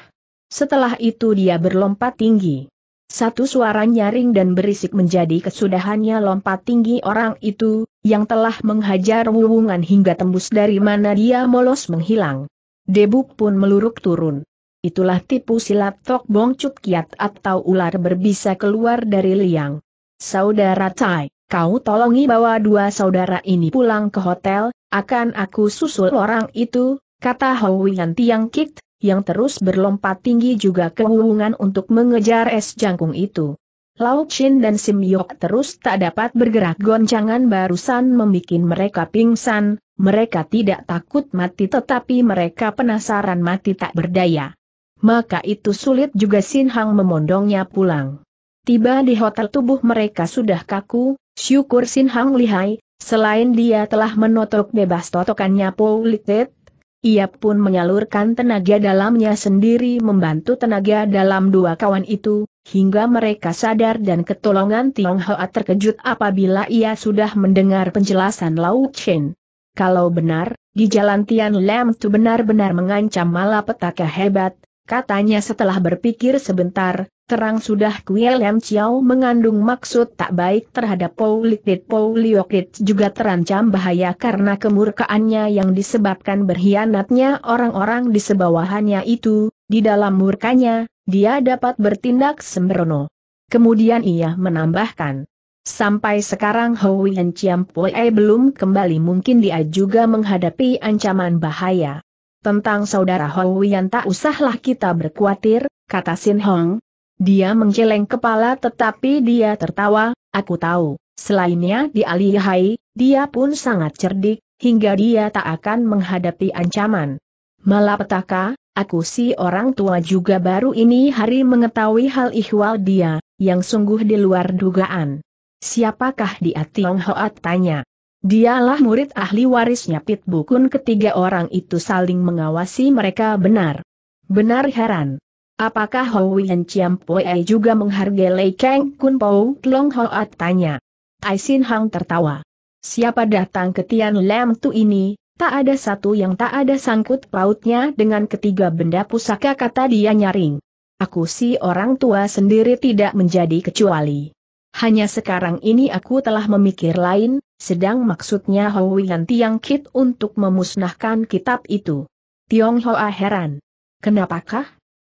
Setelah itu dia berlompat tinggi. Satu suara nyaring dan berisik menjadi kesudahannya lompat tinggi orang itu, yang telah menghajar wuwungan hingga tembus dari mana dia molos menghilang. Debuk pun meluruk turun. Itulah tipu silat Tok Bong Kiat atau ular berbisa keluar dari liang. Saudara Tai. Kau tolongi bawa dua saudara ini pulang ke hotel, akan aku susul orang itu, kata Howian Tiang Kit, yang terus berlompat tinggi juga kehubungan untuk mengejar es jangkung itu. Lau Chin dan Sim Yok terus tak dapat bergerak goncangan barusan membuat mereka pingsan, mereka tidak takut mati tetapi mereka penasaran mati tak berdaya. Maka itu sulit juga Sin Hang memondongnya pulang. Tiba di hotel tubuh mereka sudah kaku, Syukur Sin Hang lihai, selain dia telah menotok bebas totokannya Poulitet, ia pun menyalurkan tenaga dalamnya sendiri membantu tenaga dalam dua kawan itu, hingga mereka sadar dan ketolongan Tionghoa terkejut apabila ia sudah mendengar penjelasan Lau Chen. Kalau benar, di jalan Tian Lam itu benar-benar mengancam malapetaka hebat, katanya setelah berpikir sebentar, terang sudah Kue Lam Chiao mengandung maksud tak baik terhadap Pou Pouliokit juga terancam bahaya karena kemurkaannya yang disebabkan berkhianatnya orang-orang di sebawahannya itu, di dalam murkanya, dia dapat bertindak sembrono. Kemudian ia menambahkan. Sampai sekarang Hou Yan Chiam Pue belum kembali mungkin dia juga menghadapi ancaman bahaya. Tentang saudara Wian tak usahlah kita berkuatir, kata Sin Hong. Dia menggeleng kepala tetapi dia tertawa, aku tahu, selainnya di Alihai, dia pun sangat cerdik, hingga dia tak akan menghadapi ancaman. Malapetaka, aku si orang tua juga baru ini hari mengetahui hal ihwal dia, yang sungguh di luar dugaan. Siapakah dia Tiong Hoat tanya. Dialah murid ahli warisnya Pit Bukun. ketiga orang itu saling mengawasi mereka benar. Benar heran. Apakah Howian Chiam Pue juga menghargai Lei Kang Kun Pou Tlong Hoat tanya. Aisin Hang tertawa. Siapa datang ke Tian Lam Tu ini, tak ada satu yang tak ada sangkut pautnya dengan ketiga benda pusaka kata dia nyaring. Aku si orang tua sendiri tidak menjadi kecuali. Hanya sekarang ini aku telah memikir lain, sedang maksudnya Howian Tiang Kit untuk memusnahkan kitab itu. Tiong Hoa heran. Kenapakah?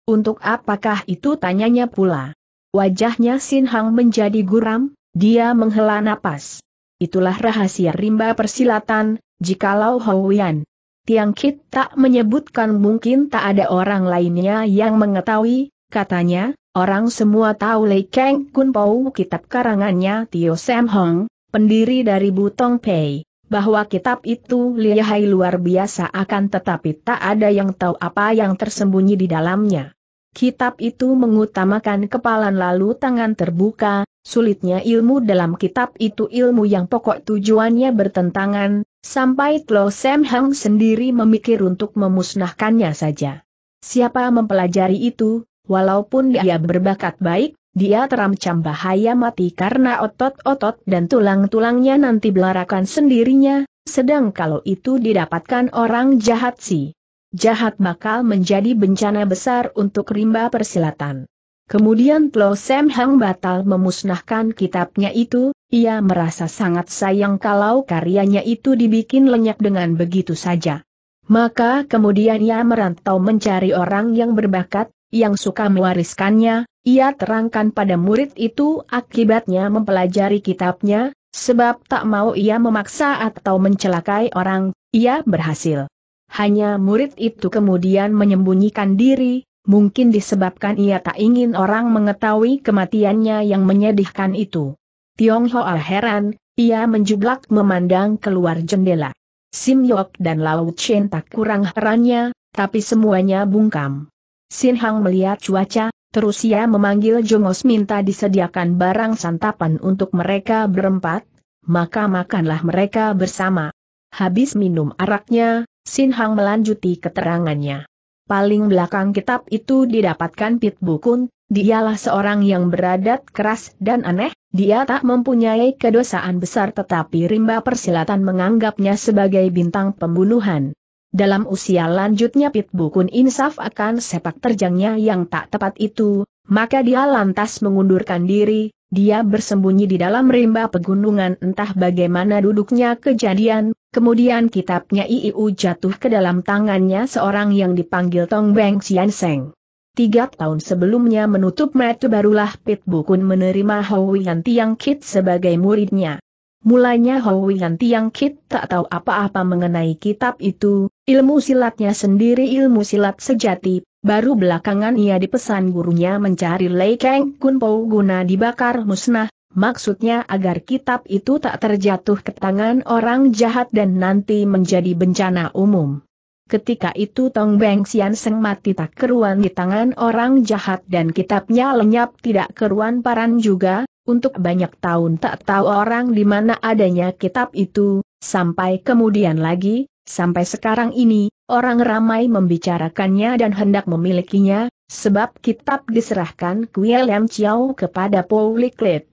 Untuk apakah itu tanyanya pula. Wajahnya Sin Hang menjadi guram, dia menghela napas. Itulah rahasia rimba persilatan, jikalau Howian. Tiang Kit tak menyebutkan mungkin tak ada orang lainnya yang mengetahui, katanya, orang semua tahu Lei Kang Kun Pau kitab karangannya Tio Sam Hong, pendiri dari Butong Pei, bahwa kitab itu lihai luar biasa akan tetapi tak ada yang tahu apa yang tersembunyi di dalamnya. Kitab itu mengutamakan kepalan lalu tangan terbuka, sulitnya ilmu dalam kitab itu ilmu yang pokok tujuannya bertentangan, sampai Tlo Sam Hang sendiri memikir untuk memusnahkannya saja. Siapa mempelajari itu, walaupun dia berbakat baik, dia terancam bahaya mati karena otot-otot dan tulang-tulangnya nanti belarakan sendirinya, sedang kalau itu didapatkan orang jahat si jahat bakal menjadi bencana besar untuk rimba persilatan. Kemudian Tlo Sem Hang batal memusnahkan kitabnya itu, ia merasa sangat sayang kalau karyanya itu dibikin lenyap dengan begitu saja. Maka kemudian ia merantau mencari orang yang berbakat, yang suka mewariskannya, ia terangkan pada murid itu akibatnya mempelajari kitabnya, sebab tak mau ia memaksa atau mencelakai orang, ia berhasil. Hanya murid itu kemudian menyembunyikan diri, mungkin disebabkan ia tak ingin orang mengetahui kematiannya yang menyedihkan itu. Tiong Hoa heran, ia menjublak memandang keluar jendela. Sim Yok dan Lau Chen tak kurang herannya, tapi semuanya bungkam. Sin Hang melihat cuaca, Terus ia memanggil Jongos minta disediakan barang santapan untuk mereka berempat, maka makanlah mereka bersama. Habis minum araknya, Sin Hang melanjuti keterangannya. Paling belakang kitab itu didapatkan Pitbukun, Bukun, dialah seorang yang beradat keras dan aneh, dia tak mempunyai kedosaan besar tetapi rimba persilatan menganggapnya sebagai bintang pembunuhan. Dalam usia lanjutnya Pit Bukun insaf akan sepak terjangnya yang tak tepat itu, maka dia lantas mengundurkan diri, dia bersembunyi di dalam rimba pegunungan entah bagaimana duduknya kejadian, kemudian kitabnya Iiu jatuh ke dalam tangannya seorang yang dipanggil Tong Beng Xian Seng. Tiga tahun sebelumnya menutup metu barulah Pit Bukun menerima Hou Yan Tiang Kit sebagai muridnya. Mulanya Howian Tiang Kit tak tahu apa-apa mengenai kitab itu, ilmu silatnya sendiri ilmu silat sejati, baru belakangan ia dipesan gurunya mencari Lei Kang Kun Po guna dibakar musnah, maksudnya agar kitab itu tak terjatuh ke tangan orang jahat dan nanti menjadi bencana umum. Ketika itu Tong Beng Sian Seng mati tak keruan di tangan orang jahat dan kitabnya lenyap tidak keruan paran juga, untuk banyak tahun tak tahu orang di mana adanya kitab itu, sampai kemudian lagi, sampai sekarang ini, orang ramai membicarakannya dan hendak memilikinya, sebab kitab diserahkan Kuei Lam Chiao kepada Pauliklet.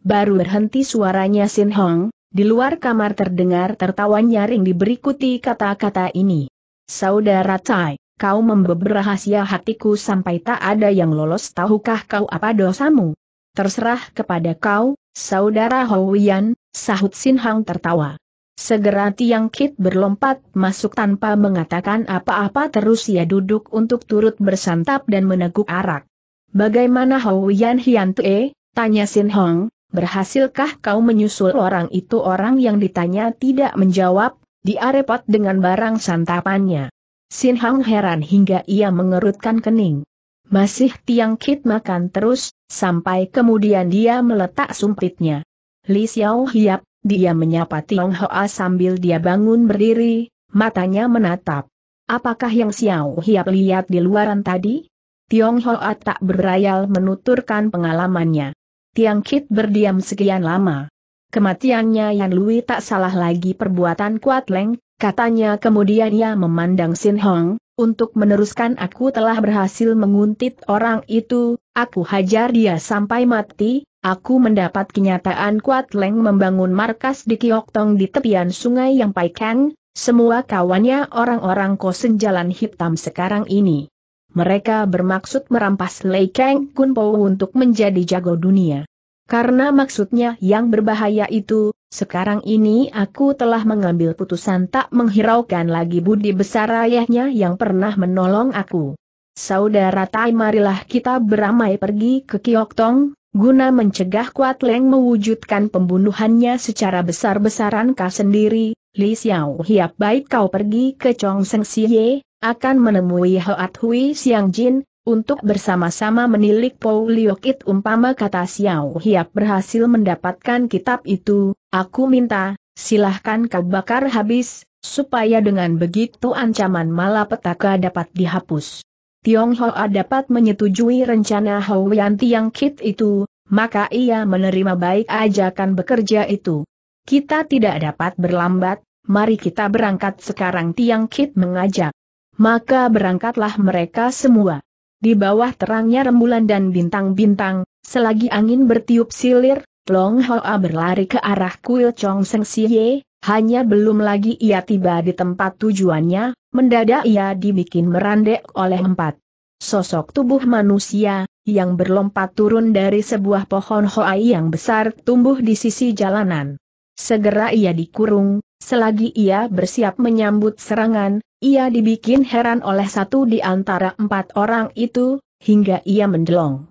Baru berhenti suaranya Sin Hong, di luar kamar terdengar tertawa nyaring diberikuti kata-kata ini. Saudara Cai, kau membeber hatiku sampai tak ada yang lolos tahukah kau apa dosamu? terserah kepada kau, saudara Howian, sahut Sin Hang tertawa. Segera Tiang Kit berlompat masuk tanpa mengatakan apa-apa terus ia duduk untuk turut bersantap dan meneguk arak. Bagaimana Howian Hian Tue, tanya Sin Hong, berhasilkah kau menyusul orang itu orang yang ditanya tidak menjawab, diarepot dengan barang santapannya. Sin Hong heran hingga ia mengerutkan kening. Masih Tiang Kit makan terus, sampai kemudian dia meletak sumpitnya. Li Xiao Hiap, dia menyapa Tiong Hoa sambil dia bangun berdiri, matanya menatap. Apakah yang Xiao Hiap lihat di luaran tadi? Tiong Hoa tak berayal menuturkan pengalamannya. Tiang Kit berdiam sekian lama. Kematiannya Yan Lui tak salah lagi perbuatan Kuat Leng, katanya kemudian ia memandang Sin Hong, untuk meneruskan aku telah berhasil menguntit orang itu, aku hajar dia sampai mati, aku mendapat kenyataan kuat Leng membangun markas di Kioktong di tepian sungai yang Paikang, semua kawannya orang-orang kosen jalan hitam sekarang ini. Mereka bermaksud merampas Lei Kang Kunpo untuk menjadi jago dunia. Karena maksudnya yang berbahaya itu, sekarang ini aku telah mengambil putusan tak menghiraukan lagi budi besar ayahnya yang pernah menolong aku. Saudara Tai marilah kita beramai pergi ke Kiok Tong, guna mencegah Kuat Leng mewujudkan pembunuhannya secara besar-besaran kau sendiri, Li Xiao Hiap baik kau pergi ke Chong Seng Siye, akan menemui Hoat Hui Siang Jin, untuk bersama-sama menilik Liokit umpama kata Xiao Hiap berhasil mendapatkan kitab itu, aku minta, silahkan kau bakar habis, supaya dengan begitu ancaman malapetaka dapat dihapus. Hoa dapat menyetujui rencana Hou Yanti yang kit itu, maka ia menerima baik ajakan bekerja itu. Kita tidak dapat berlambat, mari kita berangkat sekarang Tiang Kit mengajak. Maka berangkatlah mereka semua. Di bawah terangnya rembulan dan bintang-bintang, selagi angin bertiup silir, Long Hoa berlari ke arah kuil Chong Seng Siye, hanya belum lagi ia tiba di tempat tujuannya, mendadak ia dibikin merandek oleh empat sosok tubuh manusia, yang berlompat turun dari sebuah pohon hoai yang besar tumbuh di sisi jalanan. Segera ia dikurung, selagi ia bersiap menyambut serangan, ia dibikin heran oleh satu di antara empat orang itu, hingga ia mendelong.